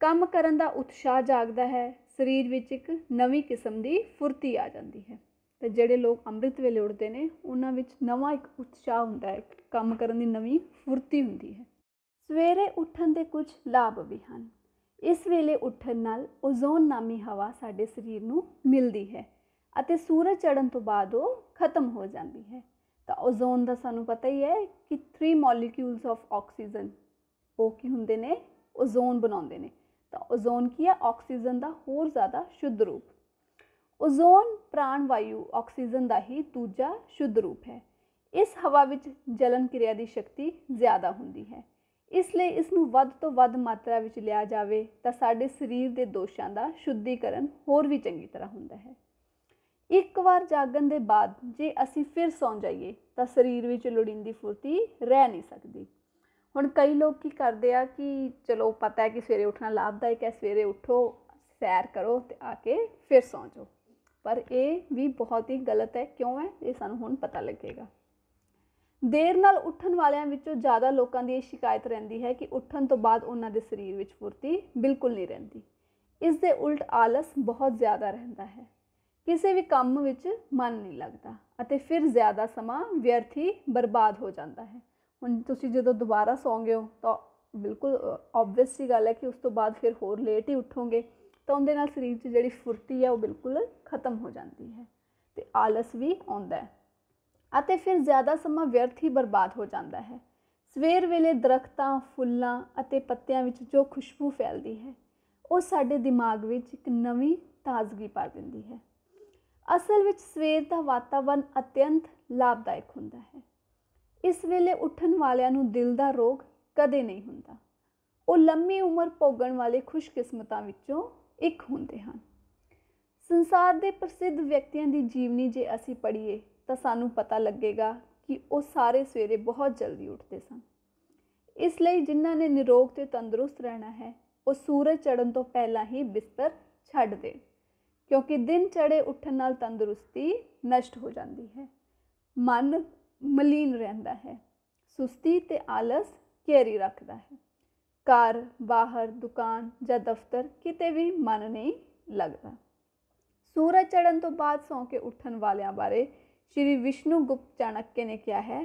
ਕੰਮ ਕਰਨ ਦਾ ਉਤਸ਼ਾਹ ਜਾਗਦਾ ਹੈ ਸਰੀਰ ਵਿੱਚ ਇੱਕ ਨਵੀਂ ਕਿਸਮ ਦੀ ਫੁਰਤੀ ਆ ਜਾਂਦੀ ਹੈ ਤੇ ਜਿਹੜੇ ਲੋਕ ਅੰਮ੍ਰਿਤ ਵੇਲੇ ਉੱਠਦੇ ਨੇ ਉਹਨਾਂ ਵਿੱਚ ਨਵਾਂ ਇੱਕ ਉਤਸ਼ਾਹ ਹੁੰਦਾ ਹੈ ਕੰਮ ਕਰਨ ਦੀ ਨਵੀਂ ਫੁਰਤੀ ਹੁੰਦੀ ਹੈ ਸਵੇਰੇ ਉੱਠਣ ਦੇ ਕੁਝ ਲਾਭ ਵੀ ਹਨ ਇਸ ਵੇਲੇ ਉੱਠਣ ਨਾਲ ਓਜ਼ੋਨ ਨਾਮੀ ਹਵਾ ਸਾਡੇ ਸਰੀਰ ਨੂੰ ਮਿਲਦੀ ਹੈ ਅਤੇ ਸੂਰਜ ਚੜ੍ਹਨ ਤੋਂ ਬਾਅਦ ਉਹ ਖਤਮ ਹੋ ਜਾਂਦੀ ਹੈ ਤਾਂ ਓਜ਼ੋਨ ਦਾ ਸਾਨੂੰ ਪਤਾ ਹੀ ਹੈ ਕਿ 3 ਮੋਲੀਕਿਊਲਸ ਆਫ ਆਕਸੀਜਨ ਉਹ ਕੀ ਹੁੰਦੇ ਨੇ ਓਜ਼ੋਨ ਬਣਾਉਂਦੇ ਨੇ ਤਾਂ ਓਜ਼ੋਨ ਕੀ ਹੈ ਆਕਸੀਜਨ ਦਾ ਹੋਰ ਜ਼ਿਆਦਾ ਸ਼ੁੱਧ ਰੂਪ ਓਜ਼ੋਨ ਪ੍ਰਾਣ ਵਾਯੂ ਆਕਸੀਜਨ ਦਾ ਹੀ ਦੂਜਾ ਸ਼ੁੱਧ ਰੂਪ ਹੈ ਇਸ ਹਵਾ ਵਿੱਚ ਜਲਨ ਕਿਰਿਆ ਦੀ ਸ਼ਕਤੀ ਜ਼ਿਆਦਾ ਹੁੰਦੀ ਹੈ ਇਸ ਲਈ ਇਸ ਨੂੰ ਵੱਧ ਤੋਂ ਵੱਧ ਮਾਤਰਾ ਵਿੱਚ ਲਿਆ ਜਾਵੇ ਤਾਂ ਸਾਡੇ ਸਰੀਰ ਦੇ ਦੋਸ਼ਾਂ ਦਾ ਸ਼ੁੱਧੀਕਰਨ ਹੋਰ ਵੀ ਚੰਗੀ ਤਰ੍ਹਾਂ ਹੁੰਦਾ ਹੈ ਇੱਕ ਵਾਰ ਜਾਗਣ ਦੇ ਬਾਅਦ ਜੇ ਅਸੀਂ ਫਿਰ ਸੌਂ ਜਾਈਏ ਤਾਂ ਸਰੀਰ ਵਿੱਚ ਲੋੜੀਂਦੀ ਫੁਰਤੀ ਰਹਿ ਨਹੀਂ ਸਕਦੀ ਹੁਣ ਕਈ ਲੋਕ ਕੀ ਕਰਦੇ ਆ ਕਿ ਚਲੋ ਪਤਾ ਹੈ ਕਿ ਸਵੇਰੇ ਉੱਠਣਾ ਲਾਭਦਾਇਕ ਹੈ ਸਵੇਰੇ ਉੱਠੋ ਸੈਰ ਕਰੋ ਤੇ ਆ ਕੇ ਫਿਰ ਸੌਂ ਜਾਓ ਪਰ ਇਹ ਵੀ ਬਹੁਤ ਹੀ ਗਲਤ ਹੈ ਕਿਉਂ ਹੈ ਇਹ ਸਾਨੂੰ ਹੁਣ ਪਤਾ ਲੱਗੇਗਾ ਦੇਰ ਨਾਲ ਉੱਠਣ ਵਾਲਿਆਂ ਵਿੱਚੋਂ ਜ਼ਿਆਦਾ ਲੋਕਾਂ ਦੀ ਇਹ ਸ਼ਿਕਾਇਤ ਰਹਿੰਦੀ ਹੈ ਕਿ ਉੱਠਣ ਤੋਂ ਬਾਅਦ ਉਹਨਾਂ ਦੇ ਸਰੀਰ ਵਿੱਚ ਫੁਰਤੀ ਬਿਲਕੁਲ ਨਹੀਂ ਰਹਿੰਦੀ ਇਸ ਦੇ ਉਲਟ ਆਲਸ ਬਹੁਤ ਜ਼ਿਆਦਾ ਰਹਿੰਦਾ ਹੈ ਕਿਸੇ ਵੀ ਕੰਮ ਵਿੱਚ ਮਨ ਨਹੀਂ ਲੱਗਦਾ ਅਤੇ ਫਿਰ ਜ਼ਿਆਦਾ ਸਮਾਂ ਵਿਅਰਥ ਹੀ ਬਰਬਾਦ ਹੋ ਜਾਂਦਾ ਹੈ ਹੁਣ ਤੁਸੀਂ ਜਦੋਂ ਦੁਬਾਰਾ ਸੌਂਗੇ ਹੋ ਤਾਂ ਬਿਲਕੁਲ ਆਬਵੀਅਸ ਜੀ ਗੱਲ ਹੈ ਕਿ ਉਸ ਤੋਂ ਬਾਅਦ ਫਿਰ ਹੋਰ ਲੇਟ ਹੀ ਉੱਠੋਗੇ ਤਾਂ ਉਹਦੇ ਨਾਲ ਸਰੀਰ 'ਚ ਜਿਹੜੀ ਫੁਰਤੀ ਹੈ ਉਹ ਬਿਲਕੁਲ ਖਤਮ ਹੋ ਜਾਂਦੀ ਹੈ ਤੇ ਆਲਸ ਵੀ ਆਉਂਦਾ ਹੈ ਅਤੇ ਫਿਰ ਜ਼ਿਆਦਾ ਸਮਾਂ ਵਿਅਰਥ ਹੀ ਬਰਬਾਦ ਹੋ ਜਾਂਦਾ ਹੈ ਸਵੇਰ ਵੇਲੇ ਦਰਖਤਾਂ ਫੁੱਲਾਂ ਅਤੇ ਪੱਤਿਆਂ ਵਿੱਚ ਜੋ ਖੁਸ਼ਬੂ ਫੈਲਦੀ ਹੈ ਉਹ ਸਾਡੇ ਦਿਮਾਗ ਵਿੱਚ ਇੱਕ ਨਵੀਂ ਤਾਜ਼ਗੀ ਪਾ ਦਿੰਦੀ ਹੈ ਅਸਲ ਵਿੱਚ ਸਵੇਰ ਦਾ ਵਾਤਾਵਰਣ ਅਤਿਅੰਤ ਲਾਭਦਾਇਕ ਹੁੰਦਾ ਹੈ ਇਸ ਵੇਲੇ ਉੱਠਣ ਵਾਲਿਆਂ ਨੂੰ ਦਿਲ ਦਾ ਰੋਗ ਕਦੇ ਨਹੀਂ ਹੁੰਦਾ ਉਹ ਲੰਮੀ ਉਮਰ ਭੋਗਣ ਵਾਲੇ ਖੁਸ਼ਕਿਸਮਤਾਂ ਵਿੱਚੋਂ ਇੱਕ ਹੁੰਦੇ ਹਨ ਸੰਸਾਰ ਦੇ ਪ੍ਰਸਿੱਧ ਵਿਅਕਤੀਆਂ ਦੀ ਜੀਵਨੀ ਜੇ ਅਸੀਂ ਪੜ੍ਹੀਏ ਤਾਂ ਸਾਨੂੰ ਪਤਾ ਲੱਗੇਗਾ ਕਿ ਉਹ ਸਾਰੇ ਸਵੇਰੇ ਬਹੁਤ ਜਲਦੀ ਉੱਠਦੇ ਸਨ ਇਸ ਲਈ ਜਿਨ੍ਹਾਂ ਨੇ ਨਿਰੋਗ ਤੇ ਤੰਦਰੁਸਤ ਰਹਿਣਾ ਹੈ ਉਹ ਸੂਰਜ ਚੜ੍ਹਨ ਤੋਂ ਪਹਿਲਾਂ ਹੀ ਬਿਸਤਰ ਛੱਡ ਦੇ ਕਿਉਂਕਿ ਦਿਨ ਚੜ੍ਹੇ ਉੱਠਣ ਨਾਲ ਤੰਦਰੁਸਤੀ ਨਸ਼ਟ ਹੋ ਜਾਂਦੀ ਹੈ ਮਨ ਮਲੀਨ ਰਹਿੰਦਾ ਹੈ ਸੁਸਤੀ ਤੇ ਆਲਸ ਘੇਰੀ ਰੱਖਦਾ ਹੈ ਘਰ ਬਾਹਰ ਦੁਕਾਨ ਜਾਂ ਦਫ਼ਤਰ ਕਿਤੇ ਵੀ ਮਨ ਨਹੀਂ ਲੱਗਦਾ ਸੂਰਜ ਚੜ੍ਹਨ ਤੋਂ ਬਾਅਦ ਸੌਂ ਕੇ ਉੱਠਣ ਵਾਲਿਆਂ ਬਾਰੇ ਸ਼੍ਰੀ ਵਿਸ਼ਨੂੰ ਗੁਪਤ ਚਾਣਕਿਆ ਨੇ ਕਿਹਾ ਹੈ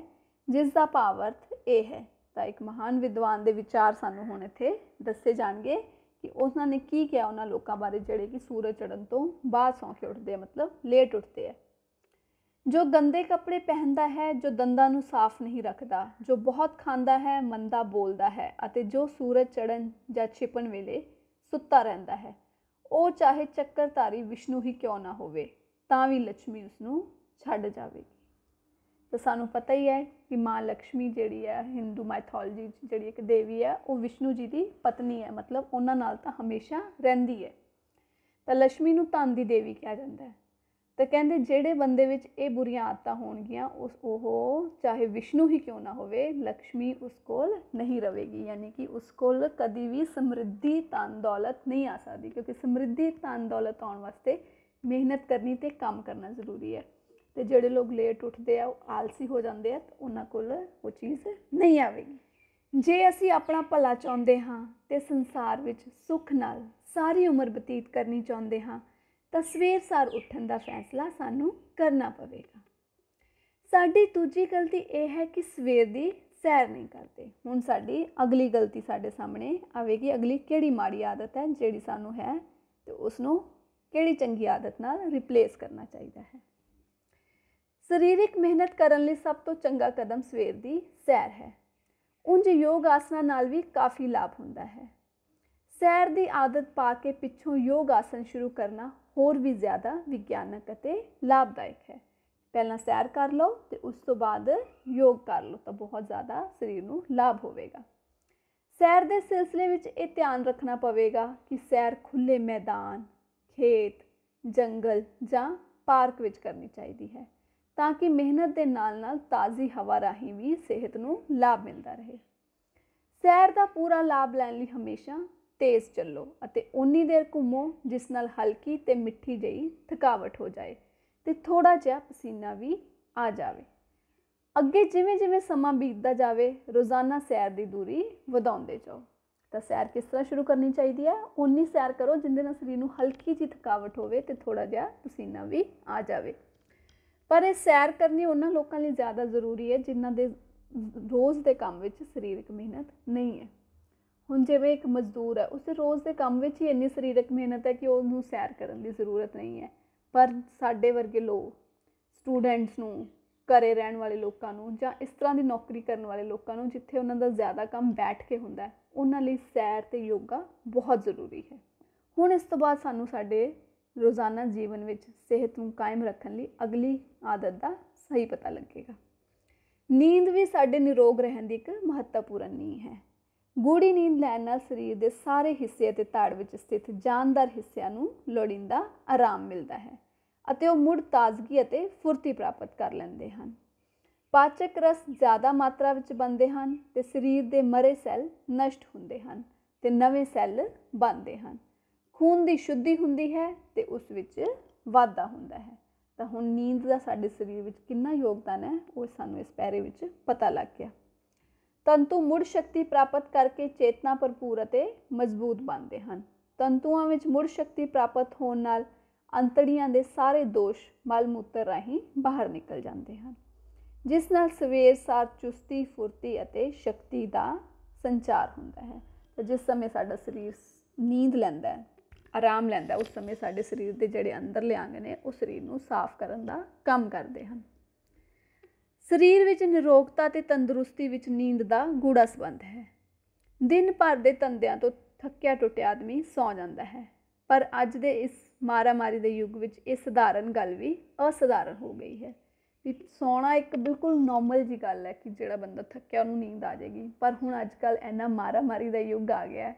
ਜਿਸ ਦਾ ਭਾਵ ਅਰਥ ਇਹ ਹੈ ਤਾਂ ਇੱਕ ਮਹਾਨ ਵਿਦਵਾਨ ਦੇ ਵਿਚਾਰ ਸਾਨੂੰ ਹੁਣ ਇੱਥੇ ਦੱਸੇ ਜਾਣਗੇ ਕਿ ਉਹਨਾਂ ਨੇ ਕੀ ਕਿਹਾ ਉਹਨਾਂ ਲੋਕਾਂ ਬਾਰੇ ਜਿਹੜੇ ਕਿ ਸੂਰਜ ਚੜ੍ਹਨ ਤੋਂ ਬਾਅਦ ਸੌਂਕੇ ਉੱਠਦੇ ਮਤਲਬ ਲੇਟ ਉੱਠਦੇ ਆ ਜੋ ਗੰਦੇ ਕੱਪੜੇ ਪਹਿਨਦਾ ਹੈ ਜੋ ਦੰਦਾਂ ਨੂੰ ਸਾਫ਼ ਨਹੀਂ ਰੱਖਦਾ ਜੋ ਬਹੁਤ ਖਾਂਦਾ ਹੈ ਮੰਦਾ ਬੋਲਦਾ ਹੈ ਅਤੇ ਜੋ ਸੂਰਜ ਚੜ੍ਹਨ ਜਾਂ ਛਿਪਣ ਵੇਲੇ ਸੁੱਤਾ ਰਹਿੰਦਾ ਹੈ ਉਹ ਚਾਹੇ ਚੱਕਰਧਾਰੀ ਵਿਸ਼ਨੂੰ ਹੀ ਕਿਉਂ ਨਾ ਹੋਵੇ ਤਾਂ ਵੀ ਲక్ష్ਮੀ ਉਸ ਨੂੰ ਛੱਡ ਜਾਵੇਗੀ ਤਾਂ ਸਾਨੂੰ ਪਤਾ ਹੀ ਹੈ ਕਿ ਮਾਂ ਲక్ష్ਮੀ ਜਿਹੜੀ ਹੈ ਹਿੰਦੂ ਮਾਈਥੋਲੋਜੀ ਜਿਹੜੀ ਇੱਕ ਦੇਵੀ ਹੈ ਉਹ ਵਿਸ਼ਨੂੰ ਜੀ ਦੀ ਪਤਨੀ ਹੈ ਮਤਲਬ ਉਹਨਾਂ ਨਾਲ ਤਾਂ ਹਮੇਸ਼ਾ ਰਹਿੰਦੀ ਹੈ ਤਾਂ ਲక్ష్ਮੀ ਨੂੰ ਤਾਂ ਦੀ ਦੇਵੀ ਕਿਹਾ ਜਾਂਦਾ ਹੈ ਤਾਂ ਕਹਿੰਦੇ ਜਿਹੜੇ ਬੰਦੇ ਵਿੱਚ ਇਹ ਬੁਰੀਆਂ ਆਦਤਾਂ ਹੋਣਗੀਆਂ ਉਸ ਉਹ ਚਾਹੇ ਵਿਸ਼ਨੂੰ ਹੀ ਕਿਉਂ ਨਾ ਹੋਵੇ ਲక్ష్ਮੀ ਉਸ ਕੋਲ ਨਹੀਂ ਰਹੇਗੀ ਯਾਨੀ ਕਿ ਉਸ ਕੋਲ ਕਦੀ ਵੀ ਸਮਰਿੱਧੀ ਤਾਂ ਦੌਲਤ ਨਹੀਂ ਆ ਸਕਦੀ ਕਿਉਂਕਿ ਸਮਰਿੱਧੀ ਤਾਂ ਦੌਲਤ ਆਉਣ ਵਾਸਤੇ ਮਿਹਨਤ ਕਰਨੀ ਤੇ ਕੰਮ ਕਰਨਾ ਜ਼ਰੂਰੀ ਹੈ ਤੇ ਜਿਹੜੇ ਲੋਕ ਲੇਟ ਉੱਠਦੇ ਆ ਉਹ ਆਲਸੀ ਹੋ ਜਾਂਦੇ ਆ ਉਹਨਾਂ ਕੋਲ ਉਹ ਚੀਜ਼ ਨਹੀਂ ਆਵੇਗੀ ਜੇ ਅਸੀਂ ਆਪਣਾ ਭਲਾ ਚਾਹੁੰਦੇ ਹਾਂ ਤੇ ਸੰਸਾਰ ਵਿੱਚ ਸੁੱਖ ਨਾਲ ਸਾਰੀ ਉਮਰ ਬਤੀਤ ਕਰਨੀ ਚਾਹੁੰਦੇ ਹਾਂ ਤਾਂ ਸਵੇਰ-ਸਾਰ ਉੱਠਣ ਦਾ ਫੈਸਲਾ ਸਾਨੂੰ ਕਰਨਾ ਪਵੇਗਾ ਸਾਡੀ ਦੂਜੀ ਗਲਤੀ ਇਹ ਹੈ ਕਿ ਸਵੇਰ ਦੀ ਸੈਰ ਨਹੀਂ ਕਰਦੇ ਹੁਣ ਸਾਡੀ ਅਗਲੀ ਗਲਤੀ ਸਾਡੇ ਸਾਹਮਣੇ ਆਵੇਗੀ ਅਗਲੀ ਕਿਹੜੀ ਮਾੜੀ ਆਦਤ ਹੈ ਜਿਹੜੀ ਸਾਨੂੰ ਹੈ ਤੇ ਉਸ ਨੂੰ ਕਿਹੜੀ ਚੰਗੀ ਆਦਤ ਨਾਲ ਰਿਪਲੇਸ ਕਰਨਾ ਚਾਹੀਦਾ ਹੈ ਸਰੀਰਕ ਮਿਹਨਤ ਕਰਨ ਲਈ ਸਭ ਤੋਂ ਚੰਗਾ ਕਦਮ ਸਵੇਰ ਦੀ ਸੈਰ ਹੈ ਉੰਜ ਯੋਗ ਆਸਨਾ ਨਾਲ ਵੀ ਕਾਫੀ ਲਾਭ ਹੁੰਦਾ ਹੈ ਸੈਰ ਦੀ ਆਦਤ ਪਾ ਕੇ ਪਿੱਛੋਂ ਯੋਗ ਆਸਨ ਸ਼ੁਰੂ ਕਰਨਾ ਹੋਰ ਵੀ ਜ਼ਿਆਦਾ ਵਿਗਿਆਨਕ ਅਤੇ ਲਾਭਦਾਇਕ ਹੈ ਪਹਿਲਾਂ ਸੈਰ ਕਰ ਲਓ ਤੇ ਉਸ ਤੋਂ ਬਾਅਦ ਯੋਗ ਕਰ ਲਓ ਤਾਂ ਬਹੁਤ ਜ਼ਿਆਦਾ ਸਰੀਰ ਨੂੰ ਲਾਭ ਹੋਵੇਗਾ ਸੈਰ ਦੇ ਸਿਲਸਿਲੇ ਵਿੱਚ ਇਹ ਧਿਆਨ ਰੱਖਣਾ ਪਵੇਗਾ ਕਿ ਸੈਰ ਖੁੱਲੇ ਮੈਦਾਨ ਖੇਤ ਜੰਗਲ ਜਾਂ ਪਾਰਕ ਵਿੱਚ ਕਰਨੀ ਚਾਹੀਦੀ ਹੈ ਤਾਂ ਕਿ ਮਿਹਨਤ ਦੇ ਨਾਲ-ਨਾਲ ਤਾਜ਼ੀ ਹਵਾ ਰਾਹੀਂ ਵੀ ਸਿਹਤ ਨੂੰ ਲਾਭ ਮਿਲਦਾ ਰਹੇ ਸੈਰ ਦਾ ਪੂਰਾ ਲਾਭ ਲੈਣ ਲਈ ਹਮੇਸ਼ਾ ਤੇਜ਼ ਚੱਲੋ ਅਤੇ ਓਨੀ ਦੇਰ ਘੁੰਮੋ ਜਿਸ ਨਾਲ ਹਲਕੀ ਤੇ ਮਿੱਠੀ ਜਈ ਥਕਾਵਟ ਹੋ ਜਾਏ ਤੇ ਥੋੜਾ ਜਿਹਾ ਪਸੀਨਾ ਵੀ ਆ ਜਾਵੇ ਅੱਗੇ ਜਿਵੇਂ-ਜਿਵੇਂ ਸਮਾਂ ਬੀਤਦਾ ਜਾਵੇ ਰੋਜ਼ਾਨਾ ਸੈਰ ਦੀ ਦੂਰੀ ਵਧਾਉਂਦੇ ਜਾਓ ਤਾਂ ਸੈਰ ਕਿਸ ਤਰ੍ਹਾਂ ਸ਼ੁਰੂ ਕਰਨੀ ਚਾਹੀਦੀ ਹੈ ਓਨੀ ਸੈਰ ਕਰੋ ਜਿੰਦੇ ਨਾਲ ਸਰੀਰ ਨੂੰ ਹਲਕੀ ਜੀ ਥਕਾਵਟ ਹੋਵੇ ਤੇ ਥੋੜਾ ਜਿਹਾ ਪਸੀਨਾ ਵੀ ਆ ਜਾਵੇ ਪਰ ਇਹ ਸੈਰ ਕਰਨੀ ਉਹਨਾਂ ਲੋਕਾਂ ਲਈ ਜ਼ਿਆਦਾ ਜ਼ਰੂਰੀ ਹੈ ਜਿਨ੍ਹਾਂ ਦੇ ਰੋਜ਼ ਦੇ ਕੰਮ ਵਿੱਚ ਸਰੀਰਕ ਮਿਹਨਤ ਨਹੀਂ ਹੈ ਹੁਣ ਜਿਵੇਂ ਇੱਕ ਮਜ਼ਦੂਰ ਹੈ ਉਸੇ ਰੋਜ਼ ਦੇ ਕੰਮ ਵਿੱਚ ਹੀ ਇੰਨੀ ਸਰੀਰਕ ਮਿਹਨਤ ਹੈ ਕਿ ਉਹਨੂੰ ਸੈਰ ਕਰਨ ਦੀ ਜ਼ਰੂਰਤ ਨਹੀਂ ਹੈ ਪਰ ਸਾਡੇ ਵਰਗੇ ਲੋਕ ਸਟੂਡੈਂਟਸ ਨੂੰ ਘਰੇ ਰਹਿਣ ਵਾਲੇ ਲੋਕਾਂ ਨੂੰ ਜਾਂ ਇਸ ਤਰ੍ਹਾਂ ਦੀ ਨੌਕਰੀ ਕਰਨ ਵਾਲੇ ਲੋਕਾਂ ਨੂੰ ਜਿੱਥੇ ਉਹਨਾਂ ਦਾ ਜ਼ਿਆਦਾ ਕੰਮ ਬੈਠ ਕੇ ਹੁੰਦਾ ਹੈ ਉਹਨਾਂ ਲਈ ਸੈਰ ਤੇ ਯੋਗਾ ਬਹੁਤ ਜ਼ਰੂਰੀ ਹੈ ਹੁਣ ਇਸ ਤੋਂ ਬਾਅਦ ਸਾਨੂੰ ਸਾਡੇ ਰੋਜ਼ਾਨਾ ਜੀਵਨ ਵਿੱਚ ਸਿਹਤ ਨੂੰ ਕਾਇਮ ਰੱਖਣ ਲਈ ਅਗਲੀ ਆਦਤ ਦਾ ਸਹੀ ਪਤਾ ਲੱਗੇਗਾ ਨੀਂਦ ਵੀ ਸਾਡੇ ਨਿਰੋਗ ਰਹਿਣ ਦੀ ਇੱਕ ਮਹੱਤਵਪੂਰਨ ਨੀਂਹ ਹੈ ਗੂੜੀ ਨੀਂਦ ਲੈਣ ਨਾਲ ਸਰੀਰ ਦੇ ਸਾਰੇ ਹਿੱਸੇ ਅਤੇ ਤਾੜ ਵਿੱਚ ਸਥਿਤ ਜਾਨਦਾਰ ਹਿੱਸਿਆਂ ਨੂੰ ਲੋੜਿੰਦਾ ਆਰਾਮ ਮਿਲਦਾ ਹੈ ਅਤੇ ਉਹ ਮੁੜ ਤਾਜ਼ਗੀ ਅਤੇ ਫੁਰਤੀ ਪ੍ਰਾਪਤ ਕਰ ਲੈਂਦੇ ਹਨ ਪਾਚਕ ਰਸ ਜ਼ਿਆਦਾ ਮਾਤਰਾ ਵਿੱਚ ਬਣਦੇ ਹਨ ਤੇ ਸਰੀਰ ਦੇ ਮਰੇ ਸੈੱਲ ਨਸ਼ਟ ਹੁੰਦੇ ਹਨ ਤੇ ਨਵੇਂ ਸੈੱਲ ਬਣਦੇ ਹਨ ਖੂਨ ਦੀ ਸ਼ੁੱਧੀ ਹੁੰਦੀ ਹੈ ਤੇ ਉਸ ਵਿੱਚ ਵਾਧਾ ਹੁੰਦਾ ਹੈ ਤਾਂ ਹੁਣ ਨੀਂਦ ਦਾ ਸਾਡੇ ਸਰੀਰ ਵਿੱਚ ਕਿੰਨਾ ਯੋਗਦਾਨ ਹੈ ਉਹ ਸਾਨੂੰ ਇਸ ਪੈਰੇ ਵਿੱਚ ਪਤਾ ਲੱਗ ਗਿਆ ਤੰਤੂ ਮੁੜ ਸ਼ਕਤੀ ਪ੍ਰਾਪਤ ਕਰਕੇ ਚੇਤਨਾ ਭਰਪੂਰ ਅਤੇ ਮਜ਼ਬੂਤ ਬਣਦੇ ਹਨ ਤੰਤੂਆਂ ਵਿੱਚ ਮੁੜ ਸ਼ਕਤੀ ਪ੍ਰਾਪਤ ਹੋਣ ਨਾਲ ਅੰਤੜੀਆਂ ਦੇ ਸਾਰੇ ਦੋਸ਼ ਮਲ ਮੂਤਰ ਰਾਹੀਂ ਬਾਹਰ ਨਿਕਲ ਜਾਂਦੇ ਹਨ ਜਿਸ ਨਾਲ ਸਵੇਰ ਸਾਰ ਚੁਸਤੀ ਫੁਰਤੀ ਅਤੇ ਸ਼ਕਤੀ ਦਾ ਸੰਚਾਰ ਹੁੰਦਾ ਹੈ ਤੇ ਜਿਸ ਸਮੇਂ ਸਾਡਾ ਸਰੀਰ ਨੀਂਦ ਲੈਂਦਾ ਹੈ ਆਰਾਮ ਲੈਂਦਾ ਉਸ ਸਮੇਂ ਸਾਡੇ ਸਰੀਰ ਦੇ ਜਿਹੜੇ ਅੰਦਰਲੇ ਅੰਗ ਨੇ ਉਹ ਸਰੀਰ ਨੂੰ ਸਾਫ਼ ਕਰਨ ਦਾ ਕੰਮ ਕਰਦੇ ਹਨ ਸਰੀਰ ਵਿੱਚ ਨਿਰੋਗਤਾ ਤੇ ਤੰਦਰੁਸਤੀ ਵਿੱਚ ਨੀਂਦ ਦਾ ਗੂੜਾ ਸੰਬੰਧ ਹੈ ਦਿਨ ਭਰ ਦੇ ਤੰਦਿਆਂ ਤੋਂ ਥੱਕਿਆ ਟੁੱਟਿਆ ਆਦਮੀ ਸੌ ਜਾਂਦਾ ਹੈ ਪਰ ਅੱਜ ਦੇ ਇਸ ਮਾਰਾਮਾਰੀ ਦੇ ਯੁੱਗ ਵਿੱਚ ਇਹ ਸਧਾਰਨ ਗੱਲ ਵੀ ਅਸਧਾਰਨ ਹੋ ਗਈ ਹੈ ਵੀ ਸੌਣਾ ਇੱਕ ਬਿਲਕੁਲ ਨਾਰਮਲ ਜੀ ਗੱਲ ਹੈ ਕਿ ਜਿਹੜਾ ਬੰਦਾ ਥੱਕਿਆ ਉਹਨੂੰ ਨੀਂਦ ਆ ਜਾਏਗੀ ਪਰ ਹੁਣ ਅੱਜ ਕੱਲ ਇੰਨਾ ਮਾਰਾਮਾਰੀ ਦਾ ਯੁੱਗ ਆ ਗਿਆ ਹੈ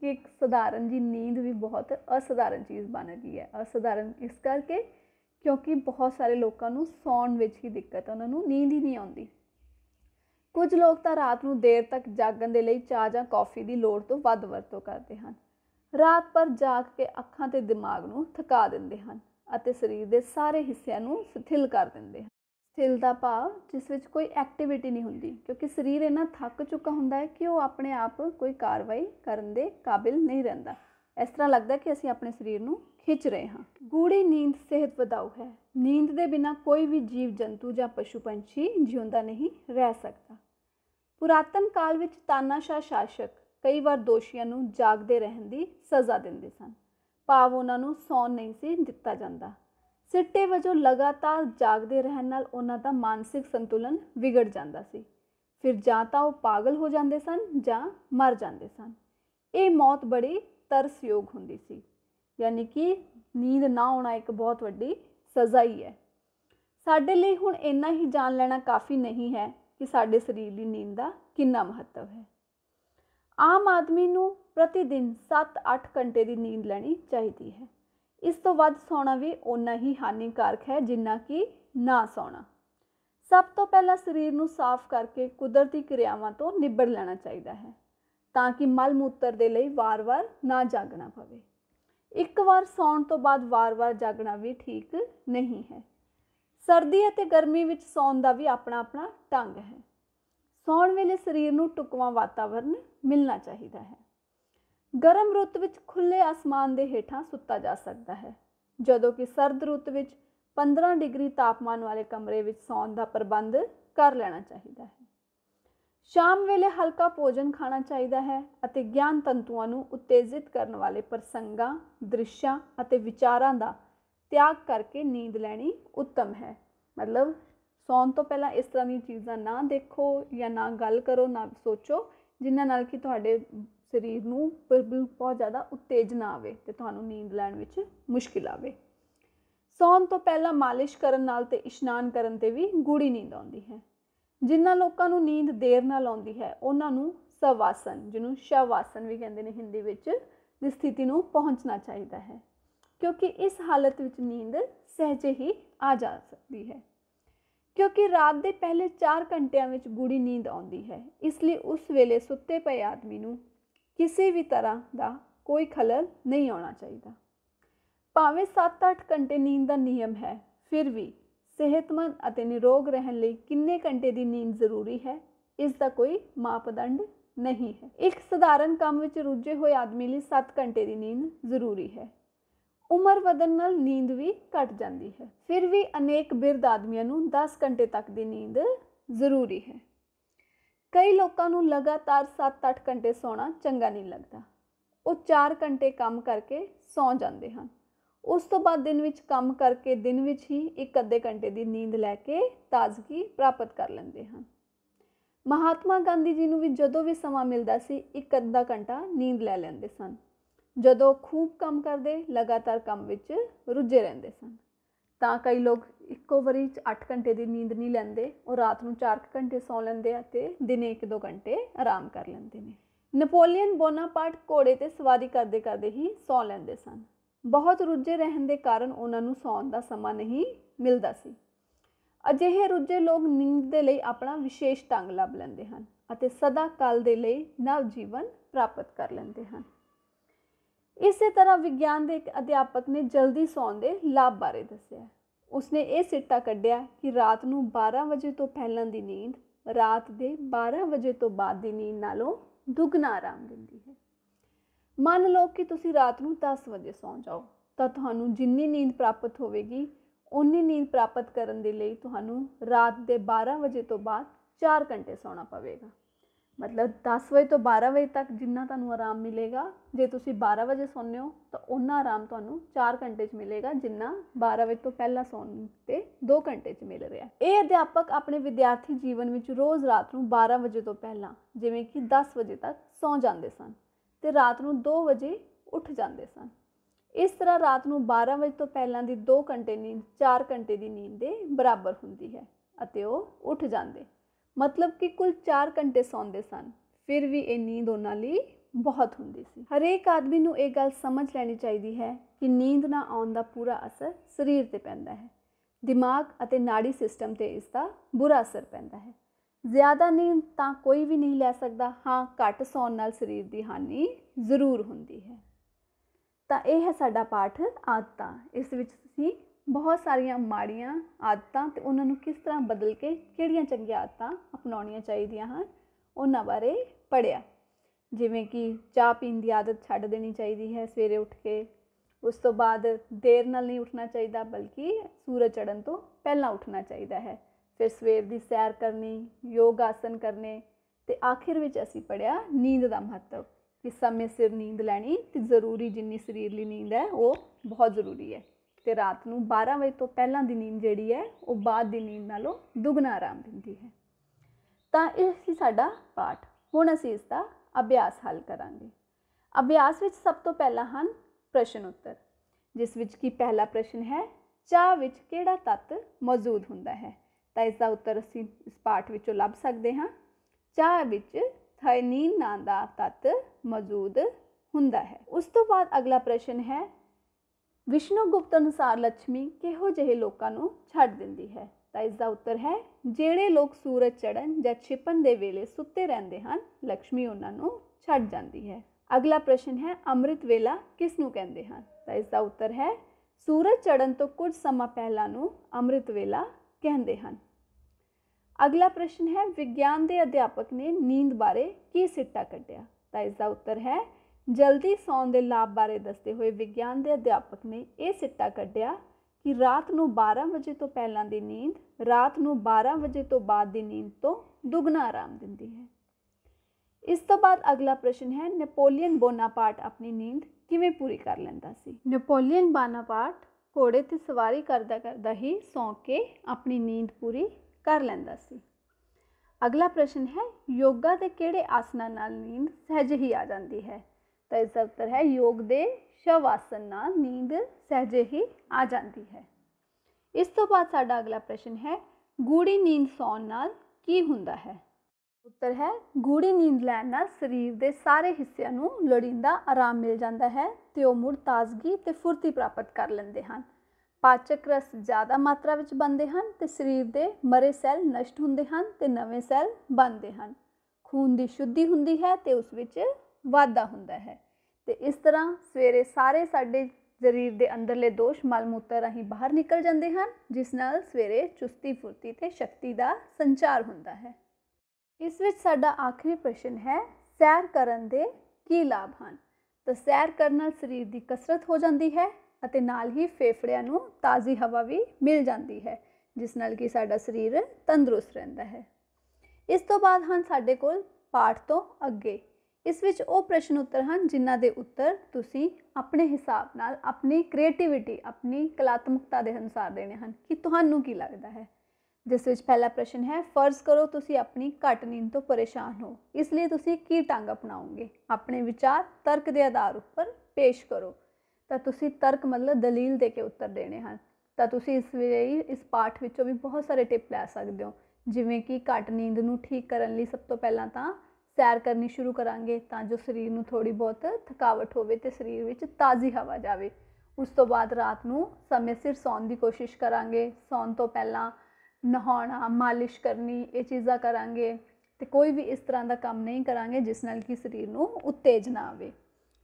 ਕਿ ਇੱਕ ਸਧਾਰਨ ਜੀ ਨੀਂਦ ਵੀ ਬਹੁਤ ਅਸਧਾਰਨ ਚੀਜ਼ ਬਣ ਗਈ ਹੈ ਅਸਧਾਰਨ ਇਸ ਕਰਕੇ ਕਿਉਂਕਿ ਬਹੁਤ ਸਾਰੇ ਲੋਕਾਂ ਨੂੰ ਸੌਣ ਵਿੱਚ ਹੀ ਦਿੱਕਤ ਹੈ ਉਹਨਾਂ ਨੂੰ ਨੀਂਦ ਹੀ ਨਹੀਂ ਆਉਂਦੀ ਕੁਝ ਲੋਕ ਤਾਂ ਰਾਤ ਨੂੰ ਦੇਰ ਤੱਕ ਜਾਗਣ ਦੇ ਲਈ ਚਾਹ ਜਾਂ ਕਾਫੀ ਦੀ ਲੋੜ ਤੋਂ ਵੱਧ ਵਰਤੋਂ ਕਰਦੇ ਹਨ ਰਾਤ ਪਰ ਜਾਗ ਕੇ ਅੱਖਾਂ ਤੇ ਦਿਮਾਗ ਨੂੰ ਥਕਾ ਦਿੰਦੇ ਹਨ ਅਤੇ ਸਰੀਰ ਦੇ ਸਾਰੇ ਹਿੱਸਿਆਂ ਨੂੰ ਸਥਿਲ ਕਰ ਦਿੰਦੇ ਹਨ ਹਿਲ ਦਾ ਭਾਵ ਜਿਸ ਵਿੱਚ ਕੋਈ ਐਕਟੀਵਿਟੀ ਨਹੀਂ ਹੁੰਦੀ ਕਿਉਂਕਿ ਸਰੀਰ ਇਹਨਾਂ ਥੱਕ ਚੁੱਕਾ ਹੁੰਦਾ ਹੈ ਕਿ ਉਹ ਆਪਣੇ ਆਪ ਕੋਈ ਕਾਰਵਾਈ ਕਰਨ ਦੇ ਕਾਬਿਲ ਨਹੀਂ ਰਹਿੰਦਾ ਇਸ ਤਰ੍ਹਾਂ ਲੱਗਦਾ ਕਿ ਅਸੀਂ ਆਪਣੇ ਸਰੀਰ ਨੂੰ ਖਿੱਚ ਰਹੇ ਹਾਂ ਗੂੜੀ ਨੀਂਦ ਸਿਹਤ ਵਧਾਉ ਹੈ ਨੀਂਦ ਦੇ ਬਿਨਾ ਕੋਈ ਵੀ ਜੀਵ ਜੰਤੂ ਜਾਂ ਪਸ਼ੂ ਪੰਛੀ ਜਿਉਂਦਾ ਨਹੀਂ ਰਹਿ ਸਕਦਾ ਪੁਰਾਤਨ ਕਾਲ ਵਿੱਚ ਤਾਨਾਸ਼ਾ ਸ਼ਾਸਕ ਕਈ ਵਾਰ ਦੋਸ਼ੀਆਂ ਨੂੰ ਜਾਗਦੇ ਰਹਿਣ ਦੀ ਸਜ਼ਾ ਦਿੰਦੇ ਸਨ ਭਾਵ ਉਹਨਾਂ ਨੂੰ ਸੌਣ ਨਹੀਂ ਸੀ ਦਿੱਤਾ ਜਾਂਦਾ ਸਿੱਟੇ ਵਜੋਂ ਲਗਾਤਾਰ ਜਾਗਦੇ ਰਹਿਣ ਨਾਲ ਉਹਨਾਂ ਦਾ ਮਾਨਸਿਕ ਸੰਤੁਲਨ ਵਿਗੜ ਜਾਂਦਾ ਸੀ ਫਿਰ ਜਾਂ ਤਾਂ ਉਹ ਪਾਗਲ ਹੋ ਜਾਂਦੇ ਸਨ ਜਾਂ ਮਰ ਜਾਂਦੇ ਸਨ ਇਹ ਮੌਤ ਬੜੀ ਤਰਸਯੋਗ ਹੁੰਦੀ ਸੀ ਯਾਨੀ ਕਿ ਨੀਂਦ ਨਾ ਆਉਣਾ ਇੱਕ ਬਹੁਤ ਵੱਡੀ ਸਜ਼ਾ ਹੀ ਹੈ ਸਾਡੇ ਲਈ ਹੁਣ ਇੰਨਾ ਹੀ ਜਾਣ ਲੈਣਾ ਕਾਫੀ ਨਹੀਂ ਹੈ ਕਿ ਸਾਡੇ ਸਰੀਰ ਦੀ ਨੀਂਦ ਦਾ ਕਿੰਨਾ ਮਹੱਤਵ ਹੈ ਆਮ ਆਦਮੀ ਨੂੰ ਪ੍ਰਤੀ ਦਿਨ 7-8 ਘੰਟੇ ਦੀ ਨੀਂਦ ਲੈਣੀ ਚਾਹੀਦੀ ਹੈ ਇਸ ਤੋਂ ਵੱਧ ਸੌਣਾ ਵੀ ਓਨਾ ਹੀ ਹਾਨੀਕਾਰਕ ਹੈ ਜਿੰਨਾ ਕਿ ਨਾ ਸੌਣਾ ਸਭ ਤੋਂ ਪਹਿਲਾਂ ਸਰੀਰ ਨੂੰ ਸਾਫ਼ ਕਰਕੇ ਕੁਦਰਤੀ ਕਿਰਿਆਵਾਂ ਤੋਂ ਨਿਬੜ ਲੈਣਾ ਚਾਹੀਦਾ ਹੈ ਤਾਂ ਕਿ ਮਲ ਮੂਤਰ ਦੇ ਲਈ ਵਾਰ-ਵਾਰ ਨਾ ਜਾਗਣਾ ਪਵੇ ਇੱਕ ਵਾਰ ਸੌਣ ਤੋਂ ਬਾਅਦ ਵਾਰ-ਵਾਰ ਜਾਗਣਾ ਵੀ ਠੀਕ ਨਹੀਂ ਹੈ ਸਰਦੀ ਅਤੇ ਗਰਮੀ ਵਿੱਚ ਸੌਣ ਦਾ ਵੀ ਆਪਣਾ ਆਪਣਾ ਢੰਗ ਹੈ ਸੌਣ ਵੇਲੇ ਸਰੀਰ ਨੂੰ ਟੁਕਵਾ ਵਾਤਾਵਰਣ ਮਿਲਣਾ ਚਾਹੀਦਾ ਹੈ ਗਰਮ ਰੁੱਤ ਵਿੱਚ ਖੁੱਲੇ ਆਸਮਾਨ ਦੇ ਹੇਠਾਂ ਸੁੱਤਾ ਜਾ ਸਕਦਾ ਹੈ ਜਦੋਂ ਕਿ ਸਰਦ ਰੁੱਤ ਵਿੱਚ 15 ਡਿਗਰੀ ਤਾਪਮਾਨ ਵਾਲੇ ਕਮਰੇ ਵਿੱਚ ਸੌਣ ਦਾ ਪ੍ਰਬੰਧ ਕਰ ਲੈਣਾ ਚਾਹੀਦਾ ਹੈ ਸ਼ਾਮ ਵੇਲੇ ਹਲਕਾ ਭੋਜਨ ਖਾਣਾ ਚਾਹੀਦਾ ਹੈ ਅਤੇ ਗਿਆਨ ਤੰਤੂਆਂ ਨੂੰ ਉਤੇਜਿਤ ਕਰਨ ਵਾਲੇ ਪ੍ਰਸੰਗਾਂ ਦ੍ਰਿਸ਼ਾਂ ਅਤੇ ਵਿਚਾਰਾਂ ਦਾ ਤਿਆਗ ਕਰਕੇ ਨੀਂਦ ਲੈਣੀ ਉੱਤਮ ਹੈ ਮਤਲਬ ਸੌਣ ਤੋਂ ਪਹਿਲਾਂ ਇਸ ਤਰ੍ਹਾਂ ਦੀਆਂ ਚੀਜ਼ਾਂ ਨਾ ਦੇਖੋ ਜਾਂ ਨਾ ਗੱਲ ਕਰੋ ਨਾ ਸੋਚੋ ਜਿਨ੍ਹਾਂ ਨਾਲ ਕਿ ਤੁਹਾਡੇ ਸਰੀਰ ਨੂੰ ਬਹੁਤ ਜ਼ਿਆਦਾ ਉਤੇਜਨਾ ਆਵੇ ਤੇ ਤੁਹਾਨੂੰ ਨੀਂਦ ਲੈਣ ਵਿੱਚ ਮੁਸ਼ਕਿਲ ਆਵੇ ਸੌਣ ਤੋਂ ਪਹਿਲਾਂ ਮਾਲਿਸ਼ ਕਰਨ ਨਾਲ ਤੇ ਇਸ਼ਨਾਨ ਕਰਨ ਤੇ ਵੀ ਗੂੜੀ ਨੀਂਦ ਆਉਂਦੀ ਹੈ ਜਿਨ੍ਹਾਂ ਲੋਕਾਂ ਨੂੰ ਨੀਂਦ ਦੇਰ ਨਾਲ ਆਉਂਦੀ ਹੈ ਉਹਨਾਂ ਨੂੰ ਸਵਾਸਨ ਜਿਹਨੂੰ ਸ਼ਵਾਸਨ ਵੀ ਕਹਿੰਦੇ ਨੇ ਹਿੰਦੀ ਵਿੱਚ ਦੀ ਸਥਿਤੀ ਨੂੰ ਪਹੁੰਚਣਾ ਚਾਹੀਦਾ ਹੈ ਕਿਉਂਕਿ ਇਸ ਹਾਲਤ ਵਿੱਚ ਨੀਂਦ ਸਹਿਜੇ ਹੀ ਆ ਜਾ ਸਕਦੀ ਹੈ ਕਿਉਂਕਿ ਰਾਤ ਦੇ ਪਹਿਲੇ 4 ਘੰਟਿਆਂ ਵਿੱਚ ਗੂੜੀ ਨੀਂਦ ਆਉਂਦੀ ਹੈ ਇਸ ਲਈ ਉਸ ਵੇਲੇ ਸੁੱਤੇ ਪਏ ਆਦਮੀ ਨੂੰ ਕਿਸੇ ਵੀ ਤਰ੍ਹਾਂ ਦਾ ਕੋਈ ਖਲਲ ਨਹੀਂ ਆਉਣਾ ਚਾਹੀਦਾ ਭਾਵੇਂ 7-8 ਘੰਟੇ ਨੀਂਦ ਦਾ ਨਿਯਮ ਹੈ ਫਿਰ ਵੀ ਸਿਹਤਮੰਦ ਅਤੇ ਨਿਰੋਗ ਰਹਿਣ ਲਈ ਕਿੰਨੇ ਘੰਟੇ ਦੀ ਨੀਂਦ ਜ਼ਰੂਰੀ ਹੈ ਇਸ ਦਾ ਕੋਈ ਮਾਪਦੰਡ ਨਹੀਂ ਹੈ ਇੱਕ ਸਧਾਰਨ ਕੰਮ ਵਿੱਚ ਰੁੱਝੇ ਹੋਏ ਆਦਮੀ ਲਈ 7 ਘੰਟੇ ਦੀ ਨੀਂਦ ਜ਼ਰੂਰੀ ਹੈ ਉਮਰ ਵਧਣ ਨਾਲ ਨੀਂਦ ਵੀ ਘਟ ਜਾਂਦੀ ਹੈ ਫਿਰ ਵੀ ਅਨੇਕ ਬਿਰਧ ਆਦਮੀਆਂ ਨੂੰ 10 ਘੰਟੇ ਤੱਕ ਦੀ ਨੀਂਦ ਜ਼ਰੂਰੀ ਹੈ ਕਈ ਲੋਕਾਂ ਨੂੰ ਲਗਾਤਾਰ 7-8 ਘੰਟੇ ਸੌਣਾ ਚੰਗਾ ਨਹੀਂ ਲੱਗਦਾ ਉਹ 4 ਘੰਟੇ ਕੰਮ ਕਰਕੇ ਸੌਂ ਜਾਂਦੇ ਹਨ ਉਸ ਤੋਂ ਬਾਅਦ ਦਿਨ ਵਿੱਚ ਕੰਮ ਕਰਕੇ ਦਿਨ ਵਿੱਚ ਹੀ ਇੱਕ ਅੱਧੇ ਘੰਟੇ ਦੀ ਨੀਂਦ ਲੈ ਕੇ ਤਾਜ਼ਗੀ ਪ੍ਰਾਪਤ ਕਰ ਲੈਂਦੇ ਹਨ ਮਹਾਤਮਾ ਗਾਂਧੀ ਜੀ ਨੂੰ ਵੀ ਜਦੋਂ ਵੀ ਸਮਾਂ ਮਿਲਦਾ ਸੀ ਇੱਕ ਅੱਧਾ ਘੰਟਾ ਨੀਂਦ ਲੈ ਲੈਂਦੇ ਸਨ ਜਦੋਂ ਖੂਬ ਕੰਮ ਕਰਦੇ ਲਗਾਤਾਰ ਕੰਮ ਵਿੱਚ ਰੁੱਝੇ ਰਹਿੰਦੇ ਸਨ ਤਾਂ ਕਈ ਲੋਕ ਇੱਕੋ ਵਾਰੀ 'ਚ 8 ਘੰਟੇ ਦੀ ਨੀਂਦ ਨਹੀਂ ਲੈਂਦੇ ਉਹ ਰਾਤ ਨੂੰ 4 ਘੰਟੇ ਸੌ ਲੈਂਦੇ ਆ ਤੇ ਦਿਨੇ 1-2 ਘੰਟੇ ਆਰਾਮ ਕਰ ਲੈਂਦੇ ਨੇ ਨੈਪੋਲੀਅਨ ਬੋਨਾਪਾਰਟ ਘੋੜੇ ਤੇ ਸਵਾਰੀ ਕਰਦੇ ਕਰਦੇ ਹੀ ਸੌ ਲੈਂਦੇ ਸਨ ਬਹੁਤ ਰੁੱਝੇ ਰਹਿਣ ਦੇ ਕਾਰਨ ਉਹਨਾਂ ਨੂੰ ਸੌਣ ਦਾ ਸਮਾਂ ਨਹੀਂ ਮਿਲਦਾ ਸੀ ਅਜਿਹੇ ਰੁੱਝੇ ਲੋਕ ਨੀਂਦ ਦੇ ਲਈ ਆਪਣਾ ਵਿਸ਼ੇਸ਼ ਢੰਗ ਲੱਭ ਲੈਂਦੇ ਹਨ ਅਤੇ ਸਦਾ ਕਾਲ ਦੇ ਲਈ ਨਵ ਜੀਵਨ ਪ੍ਰਾਪਤ ਕਰ ਲੈਂਦੇ ਹਨ ਇਸੇ ਤਰ੍ਹਾਂ ਵਿਗਿਆਨ ਦੇ ਇੱਕ ਅਧਿਆਪਕ ਨੇ ਜਲਦੀ ਸੌਣ ਦੇ ਲਾਭ ਬਾਰੇ ਦੱਸਿਆ ਉਸਨੇ ਇਹ ਸਿੱਟਾ ਕੱਢਿਆ ਕਿ ਰਾਤ ਨੂੰ 12 ਵਜੇ ਤੋਂ ਪਹਿਲਾਂ ਦੀ ਨੀਂਦ ਰਾਤ ਦੇ 12 ਵਜੇ ਤੋਂ ਬਾਅਦ ਦੀ ਨੀਂਦ ਨਾਲੋਂ ਦੁੱਗਣਾ ਆਰਾਮ ਦਿੰਦੀ ਹੈ ਮੰਨ ਲਓ ਕਿ ਤੁਸੀਂ ਰਾਤ ਨੂੰ 10 ਵਜੇ ਸੌਂ ਜਾਓ ਤਾਂ ਤੁਹਾਨੂੰ ਜਿੰਨੀ ਨੀਂਦ ਪ੍ਰਾਪਤ ਹੋਵੇਗੀ ਉਨੀ ਨੀਂਦ ਪ੍ਰਾਪਤ ਕਰਨ ਦੇ ਲਈ ਤੁਹਾਨੂੰ ਰਾਤ ਦੇ 12 ਵਜੇ ਤੋਂ ਬਾਅਦ 4 ਘੰਟੇ ਸੌਣਾ ਪਵੇਗਾ ਮਤਲਬ 10 ਵਜੇ ਤੋਂ 12 ਵਜੇ ਤੱਕ ਜਿੰਨਾ ਤੁਹਾਨੂੰ ਆਰਾਮ ਮਿਲੇਗਾ ਜੇ ਤੁਸੀਂ 12 ਵਜੇ ਸੌਂਦੇ ਹੋ ਤਾਂ ਉਹਨਾਂ ਆਰਾਮ ਤੁਹਾਨੂੰ 4 ਘੰਟੇ 'ਚ ਮਿਲੇਗਾ ਜਿੰਨਾ 12 ਵਜੇ ਤੋਂ ਪਹਿਲਾਂ ਸੌਣ ਤੇ 2 ਘੰਟੇ 'ਚ ਮਿਲ ਰਿਹਾ ਇਹ ਅਧਿਆਪਕ ਆਪਣੇ ਵਿਦਿਆਰਥੀ ਜੀਵਨ ਵਿੱਚ ਰੋਜ਼ ਰਾਤ ਨੂੰ 12 ਵਜੇ ਤੋਂ ਪਹਿਲਾਂ ਜਿਵੇਂ ਕਿ 10 ਵਜੇ ਤੱਕ ਸੌਂ ਜਾਂਦੇ ਸਨ ਤੇ ਰਾਤ ਨੂੰ 2 ਵਜੇ ਉੱਠ ਜਾਂਦੇ ਸਨ ਇਸ ਤਰ੍ਹਾਂ ਰਾਤ ਨੂੰ 12 ਵਜੇ ਤੋਂ ਪਹਿਲਾਂ ਦੀ 2 ਘੰਟੇ ਨੀਂਦ 4 ਘੰਟੇ ਦੀ ਨੀਂਦ ਦੇ ਬਰਾਬਰ ਹੁੰਦੀ ਹੈ ਅਤੇ ਉਹ ਉੱਠ ਜਾਂਦੇ ਮਤਲਬ ਕਿ ਕੁੱਲ 4 ਘੰਟੇ ਸੌਂਦੇ ਸਨ ਫਿਰ ਵੀ ਇਹ ਨੀਂਦ ਉਹਨਾਂ ਲਈ ਬਹੁਤ ਹੁੰਦੀ ਸੀ ਹਰੇਕ ਆਦਮੀ ਨੂੰ ਇਹ ਗੱਲ ਸਮਝ ਲੈਣੀ ਚਾਹੀਦੀ ਹੈ ਕਿ ਨੀਂਦ ਨਾ ਆਉਣ ਦਾ ਪੂਰਾ ਅਸਰ ਸਰੀਰ ਤੇ ਪੈਂਦਾ ਹੈ ਦਿਮਾਗ ਅਤੇ ਨਾੜੀ ਸਿਸਟਮ ਤੇ ਇਸ ਦਾ ਬੁਰਾ ਅਸਰ ਪੈਂਦਾ ਹੈ ਜ਼ਿਆਦਾ ਨੀਂਦ ਤਾਂ ਕੋਈ ਵੀ ਨਹੀਂ ਲੈ ਸਕਦਾ ਹਾਂ ਘੱਟ ਸੌਣ ਨਾਲ ਸਰੀਰ ਦੀ ਹਾਨੀ ਜ਼ਰੂਰ ਹੁੰਦੀ ਹੈ ਤਾਂ ਇਹ ਹੈ ਸਾਡਾ ਪਾਠ ਆਦਤਾਂ ਇਸ ਵਿੱਚ ਤੁਸੀਂ ਬਹੁਤ ਸਾਰੀਆਂ ਮਾੜੀਆਂ ਆਦਤਾਂ ਤੇ ਉਹਨਾਂ ਨੂੰ ਕਿਸ ਤਰ੍ਹਾਂ ਬਦਲ ਕੇ ਕਿਹੜੀਆਂ ਚੰਗੀਆਂ ਆਦਤਾਂ ਅਪਣਾਉਣੀਆਂ ਚਾਹੀਦੀਆਂ ਹਨ ਉਹਨਾਂ ਬਾਰੇ ਪੜਿਆ ਜਿਵੇਂ ਕਿ ਚਾਹ ਪੀਣ ਦੀ ਆਦਤ ਛੱਡ ਦੇਣੀ ਚਾਹੀਦੀ ਹੈ ਸਵੇਰੇ ਉੱਠ ਕੇ ਉਸ ਤੋਂ ਬਾਅਦ ਦੇਰ ਨਾਲ ਨਹੀਂ ਉੱਠਣਾ ਚਾਹੀਦਾ ਬਲਕਿ ਸੂਰਜ ਚੜ੍ਹਨ ਤੋਂ ਪਹਿਲਾਂ ਉੱਠਣਾ ਚਾਹੀਦਾ ਹੈ ਫਿਰ ਸਵੇਰ ਦੀ ਸੈਰ ਕਰਨੀ ਯੋਗ ਆਸਨ ਕਰਨੇ ਤੇ ਆਖਿਰ ਵਿੱਚ ਅਸੀਂ ਪੜਿਆ ਨੀਂਦ ਦਾ ਮਹੱਤਵ ਕਿ ਸਮੇਂ ਸਿਰ ਨੀਂਦ ਲੈਣੀ ਤੇ ਜ਼ਰੂਰੀ ਜਿੰਨੀ ਸਰੀਰ ਲਈ ਨੀਂਦ ਹੈ ਉਹ ਬਹੁਤ ਜ਼ਰੂਰੀ ਹੈ ਤੇ ਰਾਤ ਨੂੰ 12 ਵਜੇ ਤੋਂ ਪਹਿਲਾਂ ਦੀ ਨੀਂਦ ਜਿਹੜੀ ਹੈ ਉਹ ਬਾਅਦ ਦੀ ਨੀਂਦ ਨਾਲੋਂ ਦੁੱਗਣਾ ਆਰਾਮ ਦਿੰਦੀ ਹੈ ਤਾਂ ਇਹ ਸੀ ਸਾਡਾ ਪਾਠ ਹੁਣ ਅਸੀਂ ਇਸ ਦਾ ਅਭਿਆਸ ਹੱਲ ਕਰਾਂਗੇ ਅਭਿਆਸ ਵਿੱਚ ਸਭ ਤੋਂ ਪਹਿਲਾਂ ਹਨ ਪ੍ਰਸ਼ਨ ਉੱਤਰ ਜਿਸ ਵਿੱਚ ਕੀ ਪਹਿਲਾ ਪ੍ਰਸ਼ਨ ਹੈ ਚਾਹ ਵਿੱਚ ਕਿਹੜਾ ਤੱਤ ਮੌਜੂਦ ਹੁੰਦਾ ਹੈ ਤਾਂ ਇਸ ਦਾ ਉੱਤਰ ਅਸੀਂ ਇਸ ਪਾਠ ਵਿੱਚੋਂ ਲੱਭ ਸਕਦੇ ਹਾਂ ਚਾਹ ਵਿੱਚ ਥਾਇਨੀਨ ਨਾਂ ਦਾ ਤੱਤ ਮੌਜੂਦ ਹੁੰਦਾ ਹੈ ਉਸ ਤੋਂ ਬਾਅਦ ਅਗਲਾ ਪ੍ਰਸ਼ਨ ਹੈ ਗੁਪਤ ਅਨੁਸਾਰ ਲక్ష్ਮੀ ਕਿਹੋ ਜਿਹੇ ਲੋਕਾਂ ਨੂੰ ਛੱਡ ਦਿੰਦੀ ਹੈ ਤਾਂ ਇਸ ਦਾ ਉੱਤਰ ਹੈ ਜਿਹੜੇ ਲੋਕ ਸੂਰਜ ਚੜਨ ਜਾਂ ਛਿਪਣ ਦੇ ਵੇਲੇ ਸੁੱਤੇ ਰਹਿੰਦੇ ਹਨ ਲక్ష్ਮੀ ਉਹਨਾਂ ਨੂੰ ਛੱਡ ਜਾਂਦੀ ਹੈ ਅਗਲਾ ਪ੍ਰਸ਼ਨ ਹੈ ਅੰਮ੍ਰਿਤ ਵੇਲਾ ਕਿਸ ਨੂੰ ਕਹਿੰਦੇ ਹਨ ਤਾਂ ਇਸ ਦਾ ਉੱਤਰ ਹੈ ਸੂਰਜ ਚੜਨ ਤੋਂ ਕੁਝ ਸਮਾਂ ਪਹਿਲਾਂ ਨੂੰ ਅੰਮ੍ਰਿਤ ਵੇਲਾ ਕਹਿੰਦੇ ਹਨ ਅਗਲਾ ਪ੍ਰਸ਼ਨ ਹੈ ਵਿਗਿਆਨ ਦੇ ਅਧਿਆਪਕ ਨੇ ਨੀਂਦ ਬਾਰੇ ਕੀ ਸਿੱਟਾ ਕੱਢਿਆ ਤਾਂ ਇਸ ਦਾ ਉੱਤਰ ਹੈ ਜਲਦੀ ਸੌਣ ਦੇ ਲਾਭ ਬਾਰੇ ਦੱਸਦੇ ਹੋਏ ਵਿਗਿਆਨ ਦੇ ਅਧਿਆਪਕ ਨੇ ਇਹ ਸਿੱਟਾ ਕੱਢਿਆ ਕਿ ਰਾਤ ਨੂੰ 12 ਵਜੇ ਤੋਂ ਪਹਿਲਾਂ ਦੀ ਨੀਂਦ ਰਾਤ ਨੂੰ 12 ਵਜੇ ਤੋਂ ਬਾਅਦ ਦੀ ਨੀਂਦ ਤੋਂ ਦੁੱਗਣਾ ਆਰਾਮ ਦਿੰਦੀ ਹੈ ਇਸ ਤੋਂ ਬਾਅਦ ਅਗਲਾ ਪ੍ਰਸ਼ਨ ਹੈ ਨੈਪੋਲੀਅਨ ਬੋਨਾਪਾਰਟ ਆਪਣੀ ਨੀਂਦ ਕਿਵੇਂ ਪੂਰੀ ਕਰ ਲੈਂਦਾ ਸੀ ਨੈਪੋਲੀਅਨ ਬੋਨਾਪਾਰਟ ਘੋੜੇ ਤੇ ਸਵਾਰੀ ਕਰਦਾ ਕਰਦਾ ਹੀ ਸੌਂ ਕੇ ਆਪਣੀ ਨੀਂਦ ਪੂਰੀ ਕਰ ਲੈਂਦਾ ਸੀ ਅਗਲਾ ਪ੍ਰਸ਼ਨ ਹੈ ਯੋਗਾ ਦੇ ਕਿਹੜੇ ਆਸਨਾਂ ਨਾਲ ਨੀਂਦ ਸਹਿਜ ਹੀ ਆ ਜਾਂਦੀ ਹੈ ਤਾਂ ਇਸ ਦਾ ਉੱਤਰ ਹੈ ਯੋਗ ਦੇ ਸ਼ਵ ਆਸਨ ਨਾਲ ਨੀਂਦ ਸਹਿਜੇ ਹੀ ਆ ਜਾਂਦੀ ਹੈ ਇਸ ਤੋਂ ਬਾਅਦ ਸਾਡਾ ਅਗਲਾ ਪ੍ਰਸ਼ਨ ਹੈ ਗੂੜੀ ਨੀਂਦ ਸੌਣ ਨਾਲ ਕੀ ਹੁੰਦਾ ਹੈ ਉੱਤਰ ਹੈ ਗੂੜੀ ਨੀਂਦ ਲੈਣ ਨਾਲ ਸਰੀਰ ਦੇ ਸਾਰੇ ਹਿੱਸਿਆਂ ਨੂੰ ਲੋੜੀਂਦਾ ਆਰਾਮ ਮਿਲ ਜਾਂਦਾ ਹੈ ਤੇ ਉਹ ਮੁੜ ਤਾਜ਼ਗੀ ਤੇ ਫੁਰਤੀ ਪ੍ਰਾਪਤ ਕਰ ਲੈਂਦੇ ਹਨ ਪਾਚਕ ਰਸ ਜ਼ਿਆਦਾ ਮਾਤਰਾ ਵਿੱਚ ਬਣਦੇ ਹਨ ਤੇ ਸਰੀਰ ਦੇ ਮਰੇ ਸੈੱਲ ਨਸ਼ਟ ਹੁੰਦੇ ਹਨ ਤੇ ਨਵੇਂ ਸੈੱਲ ਬਣਦੇ ਹਨ ਖੂਨ ਦੀ ਸ਼ੁੱਧੀ ਹੁੰਦੀ ਹੈ ਤੇ ਉਸ ਵਿੱਚ ਵਾਧਾ ਹੁੰਦਾ ਹੈ ਤੇ ਇਸ ਤਰ੍ਹਾਂ ਸਵੇਰੇ ਸਾਰੇ ਸਾਡੇ ਸਰੀਰ ਦੇ ਅੰਦਰਲੇ ਦੋਸ਼ ਮਲ ਮੂਤਰ ਬਾਹਰ ਨਿਕਲ ਜਾਂਦੇ ਹਨ ਜਿਸ ਨਾਲ ਸਵੇਰੇ ਚੁਸਤੀ ਫੁਰਤੀ ਤੇ ਸ਼ਕਤੀ ਦਾ ਸੰਚਾਰ ਹੁੰਦਾ ਹੈ ਇਸ ਵਿੱਚ ਸਾਡਾ ਆਖਰੀ ਪ੍ਰਸ਼ਨ ਹੈ ਸੈਰ ਕਰਨ ਦੇ ਕੀ ਲਾਭ ਹਨ ਤਾਂ ਸੈਰ ਕਰਨ ਨਾਲ ਸਰੀਰ ਦੀ ਕਸਰਤ ਹੋ ਜਾਂਦੀ ਹੈ ਅਤੇ ਨਾਲ ਹੀ ਫੇਫੜਿਆਂ ਨੂੰ ਤਾਜ਼ੀ ਹਵਾ ਵੀ ਮਿਲ ਜਾਂਦੀ ਹੈ ਜਿਸ ਨਾਲ ਕਿ ਸਾਡਾ ਸਰੀਰ ਤੰਦਰੁਸਤ ਰਹਿੰਦਾ ਹੈ ਇਸ ਤੋਂ ਬਾਅਦ ਹਨ ਸਾਡੇ ਕੋਲ ਪਾਠ ਤੋਂ ਅੱਗੇ ਇਸ ਵਿੱਚ ਉਹ ਪ੍ਰਸ਼ਨ ਉੱਤਰ ਹਨ ਜਿਨ੍ਹਾਂ ਦੇ ਉੱਤਰ ਤੁਸੀਂ ਆਪਣੇ ਹਿਸਾਬ ਨਾਲ ਆਪਣੀ ਕ੍ਰੀਏਟੀਵਿਟੀ ਆਪਣੀ ਕਲਾਤਮਕਤਾ ਦੇ ਅਨੁਸਾਰ ਦੇਣੇ ਹਨ ਕਿ ਤੁਹਾਨੂੰ ਕੀ ਲੱਗਦਾ ਹੈ ਜਿਸ ਵਿੱਚ ਪਹਿਲਾ ਪ੍ਰਸ਼ਨ ਹੈ ਫਰਜ਼ ਕਰੋ ਤੁਸੀਂ ਆਪਣੀ ਘਟ ਨੀਂਦ ਤੋਂ ਪਰੇਸ਼ਾਨ ਹੋ ਇਸ ਲਈ ਤੁਸੀਂ ਕੀ ਟੰਗ ਅਪਣਾਓਗੇ ਆਪਣੇ ਵਿਚਾਰ ਤਰਕ ਦੇ ਆਧਾਰ ਉੱਪਰ ਪੇਸ਼ ਕਰੋ ਤਾਂ ਤੁਸੀਂ ਤਰਕ ਮਤਲਬ ਦਲੀਲ ਦੇ ਕੇ ਉੱਤਰ ਦੇਣੇ ਹਨ ਤਾਂ ਤੁਸੀਂ ਇਸ ਲਈ ਇਸ ਪਾਠ ਵਿੱਚੋਂ ਵੀ ਬਹੁਤ ਸਾਰੇ ਟਿਪ ਲੈ ਸਕਦੇ ਹੋ ਜਿਵੇਂ ਕਿ ਘਟ ਨੀਂਦ ਨੂੰ ਠੀਕ ਕਰਨ ਲਈ ਸਭ ਤੋਂ ਪਹਿਲਾਂ ਤਾਂ ਸੈਰ ਕਰਨੀ ਸ਼ੁਰੂ ਕਰਾਂਗੇ ਤਾਂ ਜੋ ਸਰੀਰ ਨੂੰ ਥੋੜੀ ਬਹੁਤ ਥਕਾਵਟ ਹੋਵੇ ਤੇ ਸਰੀਰ ਵਿੱਚ ਤਾਜ਼ੀ ਹਵਾ ਜਾਵੇ ਉਸ ਤੋਂ ਬਾਅਦ ਰਾਤ ਨੂੰ ਸਮੇਂ ਸਿਰ ਸੌਣ ਦੀ ਕੋਸ਼ਿਸ਼ ਕਰਾਂਗੇ ਸੌਣ ਤੋਂ ਪਹਿਲਾਂ ਨਹਾਉਣਾ ਮਾਲਿਸ਼ ਕਰਨੀ ਇਹ ਚੀਜ਼ਾਂ ਕਰਾਂਗੇ ਤੇ ਕੋਈ ਵੀ ਇਸ ਤਰ੍ਹਾਂ ਦਾ ਕੰਮ ਨਹੀਂ ਕਰਾਂਗੇ ਜਿਸ ਨਾਲ ਕਿ ਸਰੀਰ ਨੂੰ ਉਤੇਜਨਾ ਆਵੇ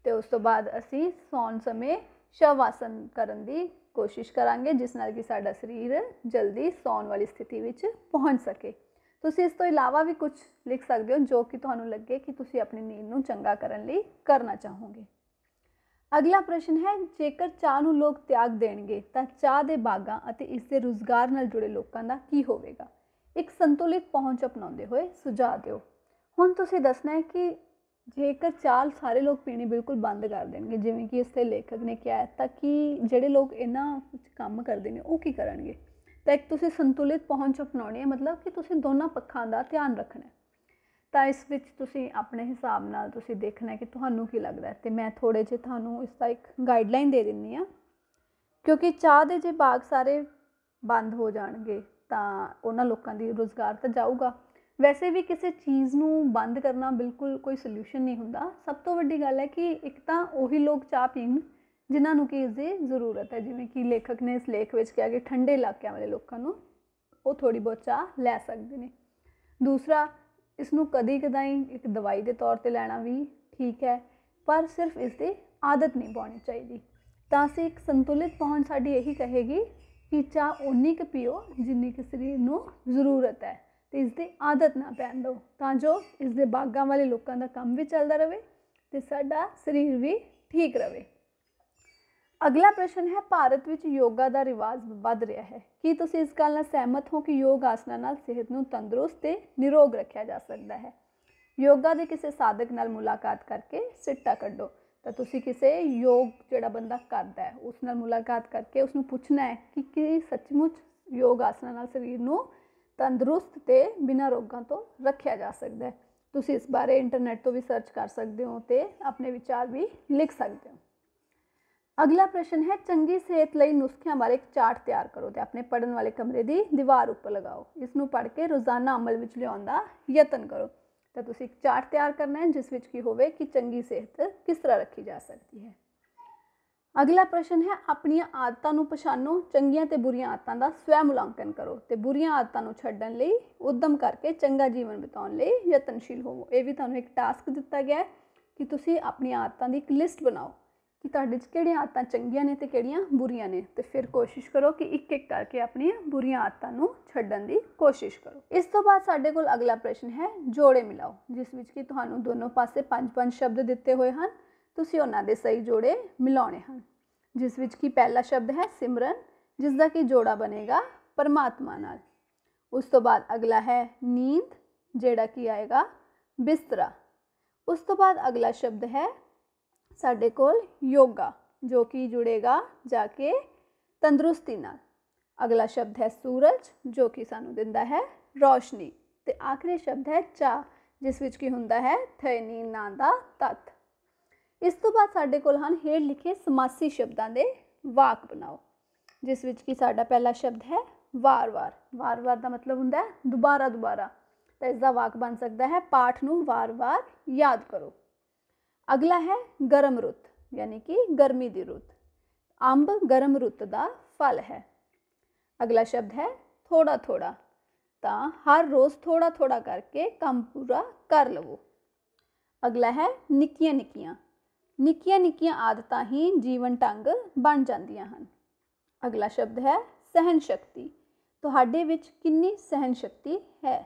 ਤੇ ਉਸ ਤੋਂ ਬਾਅਦ ਅਸੀਂ ਸੌਣ ਸਮੇਂ ਸ਼ਵ ਆਸਨ ਕਰਨ ਦੀ ਕੋਸ਼ਿਸ਼ ਕਰਾਂਗੇ ਜਿਸ ਨਾਲ ਕਿ ਸਾਡਾ ਸਰੀਰ ਜਲਦੀ ਸੌਣ ਵਾਲੀ ਸਥਿਤੀ ਵਿੱਚ ਪਹੁੰਚ ਸਕੇ ਤੁਸੀਂ ਇਸ ਤੋਂ ਇਲਾਵਾ ਵੀ ਕੁਝ ਲਿਖ ਸਕਦੇ ਹੋ ਜੋ ਕਿ ਤੁਹਾਨੂੰ ਲੱਗੇ ਕਿ ਤੁਸੀਂ ਆਪਣੀ ਨੀਂਦ ਨੂੰ ਚੰਗਾ ਕਰਨ ਲਈ ਕਰਨਾ ਚਾਹੋਗੇ ਅਗਲਾ ਪ੍ਰਸ਼ਨ ਹੈ ਜੇਕਰ ਚਾਹ ਨੂੰ ਲੋਕ ਤਿਆਗ ਦੇਣਗੇ ਤਾਂ ਚਾਹ ਦੇ ਬਾਗਾਂ ਅਤੇ ਇਸ ਦੇ ਰੋਜ਼ਗਾਰ ਨਾਲ ਜੁੜੇ ਲੋਕਾਂ ਦਾ ਕੀ ਹੋਵੇਗਾ ਇੱਕ ਸੰਤੁਲਿਤ ਪਹੁੰਚ ਅਪਣਾਉਂਦੇ ਹੋਏ ਸੁਝਾਅ ਦਿਓ ਹੁਣ ਤੁਸੀਂ ਦੱਸਣਾ ਹੈ ਕਿ ਜੇਕਰ ਚਾਹ ਸਾਰੇ ਲੋਕ ਪੀਣੀ ਬਿਲਕੁਲ ਬੰਦ ਕਰ ਦੇਣਗੇ ਜਿਵੇਂ ਕਿ ਇਸ ਤੇ ਲੇਖਕ ਨੇ ਕਿਹਾ ਹੈ ਤਾਂ ਕਿ ਜਿਹੜੇ ਲੋਕ ਇਹਨਾਂ ਕੰਮ ਕਰਦੇ ਨੇ ਉਹ ਕੀ ਕਰਨਗੇ ਤਾਂ ਇੱਕ ਤੁਸੀਂ ਸੰਤੁਲਿਤ ਪਹੁੰਚ ਅਪਣਾਉਣੀ ਹੈ ਮਤਲਬ ਕਿ ਤੁਸੀਂ ਦੋਨਾਂ ਪੱਖਾਂ ਦਾ ਧਿਆਨ ਰੱਖਣਾ ਹੈ ਤਾਂ ਇਸ ਵਿੱਚ ਤੁਸੀਂ ਆਪਣੇ ਹਿਸਾਬ ਨਾਲ ਤੁਸੀਂ ਦੇਖਣਾ ਕਿ ਤੁਹਾਨੂੰ ਕੀ ਲੱਗਦਾ ਹੈ ਤੇ ਮੈਂ ਥੋੜੇ ਜਿਹਾ ਤੁਹਾਨੂੰ ਇਸ ਦਾ ਇੱਕ ਗਾਈਡਲਾਈਨ ਦੇ ਦਿੰਨੀ ਆ ਕਿਉਂਕਿ ਚਾਹ ਦੇ ਜੇ ਬਾਗ ਸਾਰੇ ਬੰਦ ਹੋ ਜਾਣਗੇ ਤਾਂ ਉਹਨਾਂ ਲੋਕਾਂ ਦੀ ਰੋਜ਼ਗਾਰ ਤਾਂ ਜਾਊਗਾ ਵੈਸੇ ਵੀ ਕਿਸੇ ਚੀਜ਼ ਨੂੰ ਬੰਦ ਕਰਨਾ ਬਿਲਕੁਲ ਕੋਈ ਸੋਲੂਸ਼ਨ ਨਹੀਂ ਹੁੰਦਾ ਸਭ ਤੋਂ ਵੱਡੀ ਗੱਲ ਹੈ ਕਿ ਇੱਕ ਤਾਂ ਉਹੀ ਲੋਕ ਚਾਹ ਪੀਣ ਜਿਨ੍ਹਾਂ ਨੂੰ ਕਿ ਇਸ ਦੀ ਜ਼ਰੂਰਤ ਹੈ ਜਿਵੇਂ ਕਿ ਲੇਖਕ ਨੇ ਇਸ ਲੇਖ ਵਿੱਚ ਕਿਹਾ ਕਿ ਠੰਡੇ ਇਲਾਕਿਆਂ ਵਾਲੇ ਲੋਕਾਂ ਨੂੰ ਉਹ ਥੋੜੀ ਬਹੁਤ ਚਾਹ ਲੈ ਸਕਦੇ ਨੇ ਦੂਸਰਾ ਇਸ ਨੂੰ ਕਦੀ ਕਦਾਈ ਇੱਕ ਦਵਾਈ ਦੇ ਤੌਰ ਤੇ ਲੈਣਾ ਵੀ ਠੀਕ ਹੈ ਪਰ ਸਿਰਫ ਇਸ ਦੀ ਆਦਤ ਨਹੀਂ ਪਾਉਣੀ ਚਾਹੀਦੀ ਤਾਂ ਸੇ ਇੱਕ ਸੰਤੁਲਿਤ ਪਹੁੰਚ ਸਾਡੀ ਇਹੀ ਕਹੇਗੀ ਕਿ ਚਾਹ ਉਨੀ ਕੁ ਪੀਓ ਜਿੰਨੀ ਕਿ ਸਰੀਰ ਨੂੰ ਜ਼ਰੂਰਤ ਹੈ ਤੇ ਇਸ ਦੀ ਆਦਤ ਨਾ ਪੈਣ ਦਿਓ ਤਾਂ ਜੋ ਇਸ ਦੇ ਬਾਗਾਂ ਵਾਲੇ ਲੋਕਾਂ ਦਾ ਕੰਮ ਵੀ ਚੱਲਦਾ ਰਹੇ ਤੇ ਸਾਡਾ ਸਰੀਰ ਵੀ ਠੀਕ ਰਹੇ ਅਗਲਾ ਪ੍ਰਸ਼ਨ ਹੈ ਭਾਰਤ ਵਿੱਚ ਯੋਗਾ ਦਾ ਰਿਵਾਜ ਵੱਧ ਰਿਹਾ ਹੈ ਕੀ ਤੁਸੀਂ ਇਸ ਗੱਲ ਨਾਲ ਸਹਿਮਤ ਹੋ ਕਿ ਯੋਗ ਆਸਨਾਂ ਨਾਲ ਸਿਹਤ ਨੂੰ ਤੰਦਰੁਸਤ ਤੇ ਨਿਰੋਗ ਰੱਖਿਆ ਜਾ ਸਕਦਾ ਹੈ ਯੋਗਾ ਦੇ ਕਿਸੇ ਸਾਧਕ ਨਾਲ ਮੁਲਾਕਾਤ ਕਰਕੇ ਸਿੱਟਾ ਕੱਢੋ ਤਾਂ ਤੁਸੀਂ ਕਿਸੇ ਯੋਗ ਜਿਹੜਾ ਬੰਦਾ ਕਰਦਾ ਹੈ ਉਸ ਨਾਲ ਮੁਲਾਕਾਤ ਕਰਕੇ ਉਸ ਨੂੰ ਪੁੱਛਣਾ ਹੈ ਕਿ ਕੀ ਸੱਚਮੁੱਚ ਯੋਗ ਆਸਨਾਂ ਨਾਲ ਸਰੀਰ ਨੂੰ ਤੰਦਰੁਸਤ ਤੇ ਬਿਨਾਂ ਰੋਗਾਂ ਤੋਂ ਰੱਖਿਆ ਜਾ ਸਕਦਾ ਹੈ ਤੁਸੀਂ ਇਸ ਬਾਰੇ ਇੰਟਰਨੈਟ ਤੋਂ ਵੀ ਸਰਚ ਕਰ ਸਕਦੇ ਹੋ ਤੇ ਆਪਣੇ ਵਿਚਾਰ ਵੀ ਲਿਖ ਸਕਦੇ ਹੋ ਅਗਲਾ ਪ੍ਰਸ਼ਨ ਹੈ ਚੰਗੀ ਸਿਹਤ ਲਈ ਨੁਸਖਿਆਂ ਬਾਰੇ ਇੱਕ ਚਾਰਟ ਤਿਆਰ ਕਰੋ ਤੇ ਆਪਣੇ ਪੜਨ ਵਾਲੇ ਕਮਰੇ ਦੀ ਦੀਵਾਰ ਉੱਪਰ ਲਗਾਓ ਇਸ ਨੂੰ ਪੜ ਕੇ ਰੋਜ਼ਾਨਾ ਅਮਲ ਵਿੱਚ ਲਿਆਉਣ ਦਾ ਯਤਨ ਕਰੋ ਤਾਂ ਤੁਸੀਂ ਇੱਕ ਚਾਰਟ ਤਿਆਰ ਕਰਨਾ ਹੈ ਜਿਸ ਵਿੱਚ ਕੀ ਹੋਵੇ ਕਿ ਚੰਗੀ ਸਿਹਤ ਕਿਸ ਤਰ੍ਹਾਂ ਰੱਖੀ ਜਾ ਸਕਦੀ ਹੈ ਅਗਲਾ ਪ੍ਰਸ਼ਨ ਹੈ ਆਪਣੀਆਂ ਆਦਤਾਂ ਨੂੰ ਪਛਾਣੋ ਚੰਗੀਆਂ ਤੇ ਬੁਰੀਆਂ ਆਦਤਾਂ ਦਾ ਸਵੈ ਮੁਲਾਂਕਣ ਕਰੋ ਤੇ ਬੁਰੀਆਂ ਆਦਤਾਂ ਨੂੰ ਛੱਡਣ ਲਈ ਉਦਮ ਕਰਕੇ ਚੰਗਾ ਜੀਵਨ ਬਿਤਾਉਣ ਲਈ ਯਤਨਸ਼ੀਲ ਹੋਵੋ ਇਹ ਵੀ ਤੁਹਾਨੂੰ ਇੱਕ ਟਾਸਕ ਦਿੱਤਾ ਗਿਆ ਹੈ ਕਿ ਤੁਸੀਂ ਆਪਣੀਆਂ ਆਦਤਾਂ ਦੀ ਇੱਕ ਲਿਸਟ ਬਣਾਓ ਕਿ ਤੁਹਾਡੇ 'ਚ ਕਿਹੜੀਆਂ ਆਦਤਾਂ ਚੰਗੀਆਂ ਨੇ ਤੇ ਕਿਹੜੀਆਂ ਬੁਰੀਆਂ ਨੇ ਤੇ ਫਿਰ ਕੋਸ਼ਿਸ਼ ਕਰੋ ਕਿ ਇੱਕ ਇੱਕ ਕਰਕੇ ਆਪਣੀਆਂ ਬੁਰੀਆਂ ਆਦਤਾਂ ਨੂੰ ਛੱਡਣ ਦੀ ਕੋਸ਼ਿਸ਼ ਕਰੋ ਇਸ ਤੋਂ ਬਾਅਦ ਸਾਡੇ ਕੋਲ ਅਗਲਾ ਪ੍ਰਸ਼ਨ ਹੈ ਜੋੜੇ ਮਿਲਾਓ ਜਿਸ ਵਿੱਚ ਕਿ ਤੁਹਾਨੂੰ ਦੋਨੋਂ ਪਾਸੇ ਪੰਜ ਪੰਜ ਸ਼ਬਦ ਦਿੱਤੇ ਹੋਏ ਹਨ ਤੁਸੀਂ ਉਹਨਾਂ ਦੇ ਸਹੀ ਜੋੜੇ ਮਿਲਾਉਣੇ ਹਨ ਜਿਸ ਵਿੱਚ ਕਿ ਪਹਿਲਾ ਸ਼ਬਦ ਹੈ ਸਿਮਰਨ ਜਿਸ ਦਾ ਕਿ ਜੋੜਾ ਬਣੇਗਾ ਪਰਮਾਤਮਾ ਨਾਲ ਉਸ ਤੋਂ ਬਾਅਦ ਅਗਲਾ ਹੈ ਨੀਂਦ ਜਿਹੜਾ ਕੀ ਆਏਗਾ ਬਿਸਤਰਾ ਉਸ ਤੋਂ ਬਾਅਦ ਅਗਲਾ ਸ਼ਬਦ ਹੈ ਸਾਡੇ ਕੋਲ ਯੋਗਾ ਜੋ ਕਿ ਜੁੜੇਗਾ ਜਾ ਕੇ ਤੰਦਰੁਸਤੀ ਨਾਲ ਅਗਲਾ ਸ਼ਬਦ ਹੈ ਸੂਰਜ ਜੋ ਕਿ ਸਾਨੂੰ ਦਿੰਦਾ ਹੈ ਰੋਸ਼ਨੀ ਤੇ ਆਖਰੀ ਸ਼ਬਦ ਹੈ ਚਾ ਜਿਸ ਵਿੱਚ ਕੀ ਹੁੰਦਾ ਹੈ ਥੈਨੀ ਨਾਂ ਦਾ ਤਤ ਇਸ ਤੋਂ ਬਾਅਦ ਸਾਡੇ ਕੋਲ ਹਨ ਹੇਡ ਲਿਖੇ ਸਮਾਸੀ ਸ਼ਬਦਾਂ ਦੇ ਵਾਕ ਬਣਾਓ ਜਿਸ ਵਿੱਚ ਕੀ ਸਾਡਾ ਪਹਿਲਾ ਸ਼ਬਦ ਹੈ ਵਾਰ-ਵਾਰ ਵਾਰ-ਵਾਰ ਦਾ ਮਤਲਬ ਹੁੰਦਾ ਹੈ ਦੁਬਾਰਾ ਦੁਬਾਰਾ ਤਾਂ ਇਸ ਦਾ ਵਾਕ ਬਣ ਸਕਦਾ ਹੈ ਪਾਠ ਨੂੰ ਵਾਰ-ਵਾਰ ਯਾਦ ਕਰੋ ਅਗਲਾ ਹੈ ਗਰਮ ਰੁੱਤ ਯਾਨੀ ਕਿ ਗਰਮੀ ਦੀ ਰੁੱਤ ਅੰਬ ਗਰਮ ਰੁੱਤ ਦਾ ਫਲ ਹੈ ਅਗਲਾ ਸ਼ਬਦ ਹੈ ਥੋੜਾ ਥੋੜਾ ਤਾਂ ਹਰ ਰੋਜ਼ ਥੋੜਾ ਥੋੜਾ ਕਰਕੇ ਕੰਮ ਪੂਰਾ ਕਰ ਲਵੋ ਅਗਲਾ ਹੈ ਨਿੱਕੀਆਂ ਨਿੱਕੀਆਂ ਨਿੱਕੀਆਂ ਨਿੱਕੀਆਂ ਆਦਤਾਂ ਹੀ ਜੀਵਨ ਟੰਗ ਬਣ ਜਾਂਦੀਆਂ ਹਨ ਅਗਲਾ ਸ਼ਬਦ ਹੈ ਸਹਿਨ ਸ਼ਕਤੀ ਤੁਹਾਡੇ ਵਿੱਚ ਕਿੰਨੀ ਸਹਿਨ ਸ਼ਕਤੀ ਹੈ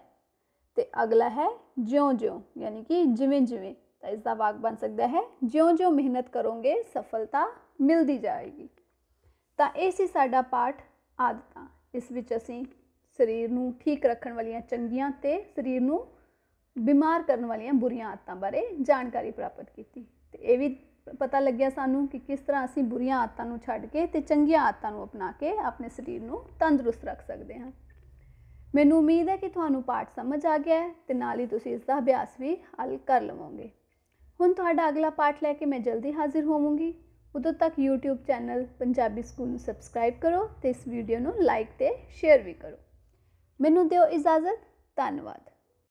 ਤੇ ਅਗਲਾ ਹੈ ਜਿਉਂ-ਜਿਉਂ ਯਾਨੀ ਕਿ ਜਿਵੇਂ-ਜਿਵੇਂ ਤਾਂ ਇਸ ਦਾ ਵਾਕ ਬਣ ਸਕਦਾ ਹੈ ਜਿਉਂ-ਜਿਉਂ ਮਿਹਨਤ ਕਰੋਗੇ ਸਫਲਤਾ ਮਿਲਦੀ ਜਾਏਗੀ ਤਾਂ ਇਹ ਸੀ ਸਾਡਾ ਪਾਠ ਆਦਤਾਂ ਇਸ ਵਿੱਚ ਅਸੀਂ ਸਰੀਰ ਨੂੰ ਠੀਕ ਰੱਖਣ ਵਾਲੀਆਂ ਚੰਗੀਆਂ ਤੇ ਸਰੀਰ ਨੂੰ ਬਿਮਾਰ ਕਰਨ ਵਾਲੀਆਂ ਬੁਰੀਆਂ ਆਦਤਾਂ ਬਾਰੇ ਜਾਣਕਾਰੀ ਪ੍ਰਾਪਤ ਕੀਤੀ ਤੇ ਇਹ ਵੀ ਪਤਾ ਲੱਗਿਆ ਸਾਨੂੰ ਕਿ ਕਿਸ ਤਰ੍ਹਾਂ ਅਸੀਂ ਬੁਰੀਆਂ ਆਦਤਾਂ ਨੂੰ ਛੱਡ ਕੇ ਤੇ ਚੰਗੀਆਂ ਆਦਤਾਂ ਨੂੰ ਅਪਣਾ ਕੇ ਆਪਣੇ ਸਰੀਰ ਨੂੰ ਤੰਦਰੁਸਤ ਰੱਖ ਸਕਦੇ ਹਾਂ ਮੈਨੂੰ ਉਮੀਦ ਹੈ ਕਿ ਤੁਹਾਨੂੰ ਪਾਠ ਸਮਝ ਆ ਗਿਆ ਹੈ ਤੇ ਨਾਲ ਹੀ ਤੁਸੀਂ ਇਸ ਦਾ ਅਭਿਆਸ ਵੀ ਹੱਲ ਕਰ ਲਵੋਗੇ ਹੁਣ ਤੁਹਾਡਾ ਅਗਲਾ ਪਾਠ ਲੈ ਕੇ ਮੈਂ ਜਲਦੀ ਹਾਜ਼ਰ ਹੋਵਾਂਗੀ ਉਦੋਂ ਤੱਕ YouTube ਚੈਨਲ ਪੰਜਾਬੀ ਸਕੂਲ ਨੂੰ ਸਬਸਕ੍ਰਾਈਬ ਕਰੋ ਤੇ ਇਸ ਵੀਡੀਓ ਨੂੰ ਲਾਈਕ ਤੇ ਸ਼ੇਅਰ ਵੀ ਕਰੋ ਮੈਨੂੰ ਦਿਓ ਇਜਾਜ਼ਤ ਧੰਨਵਾਦ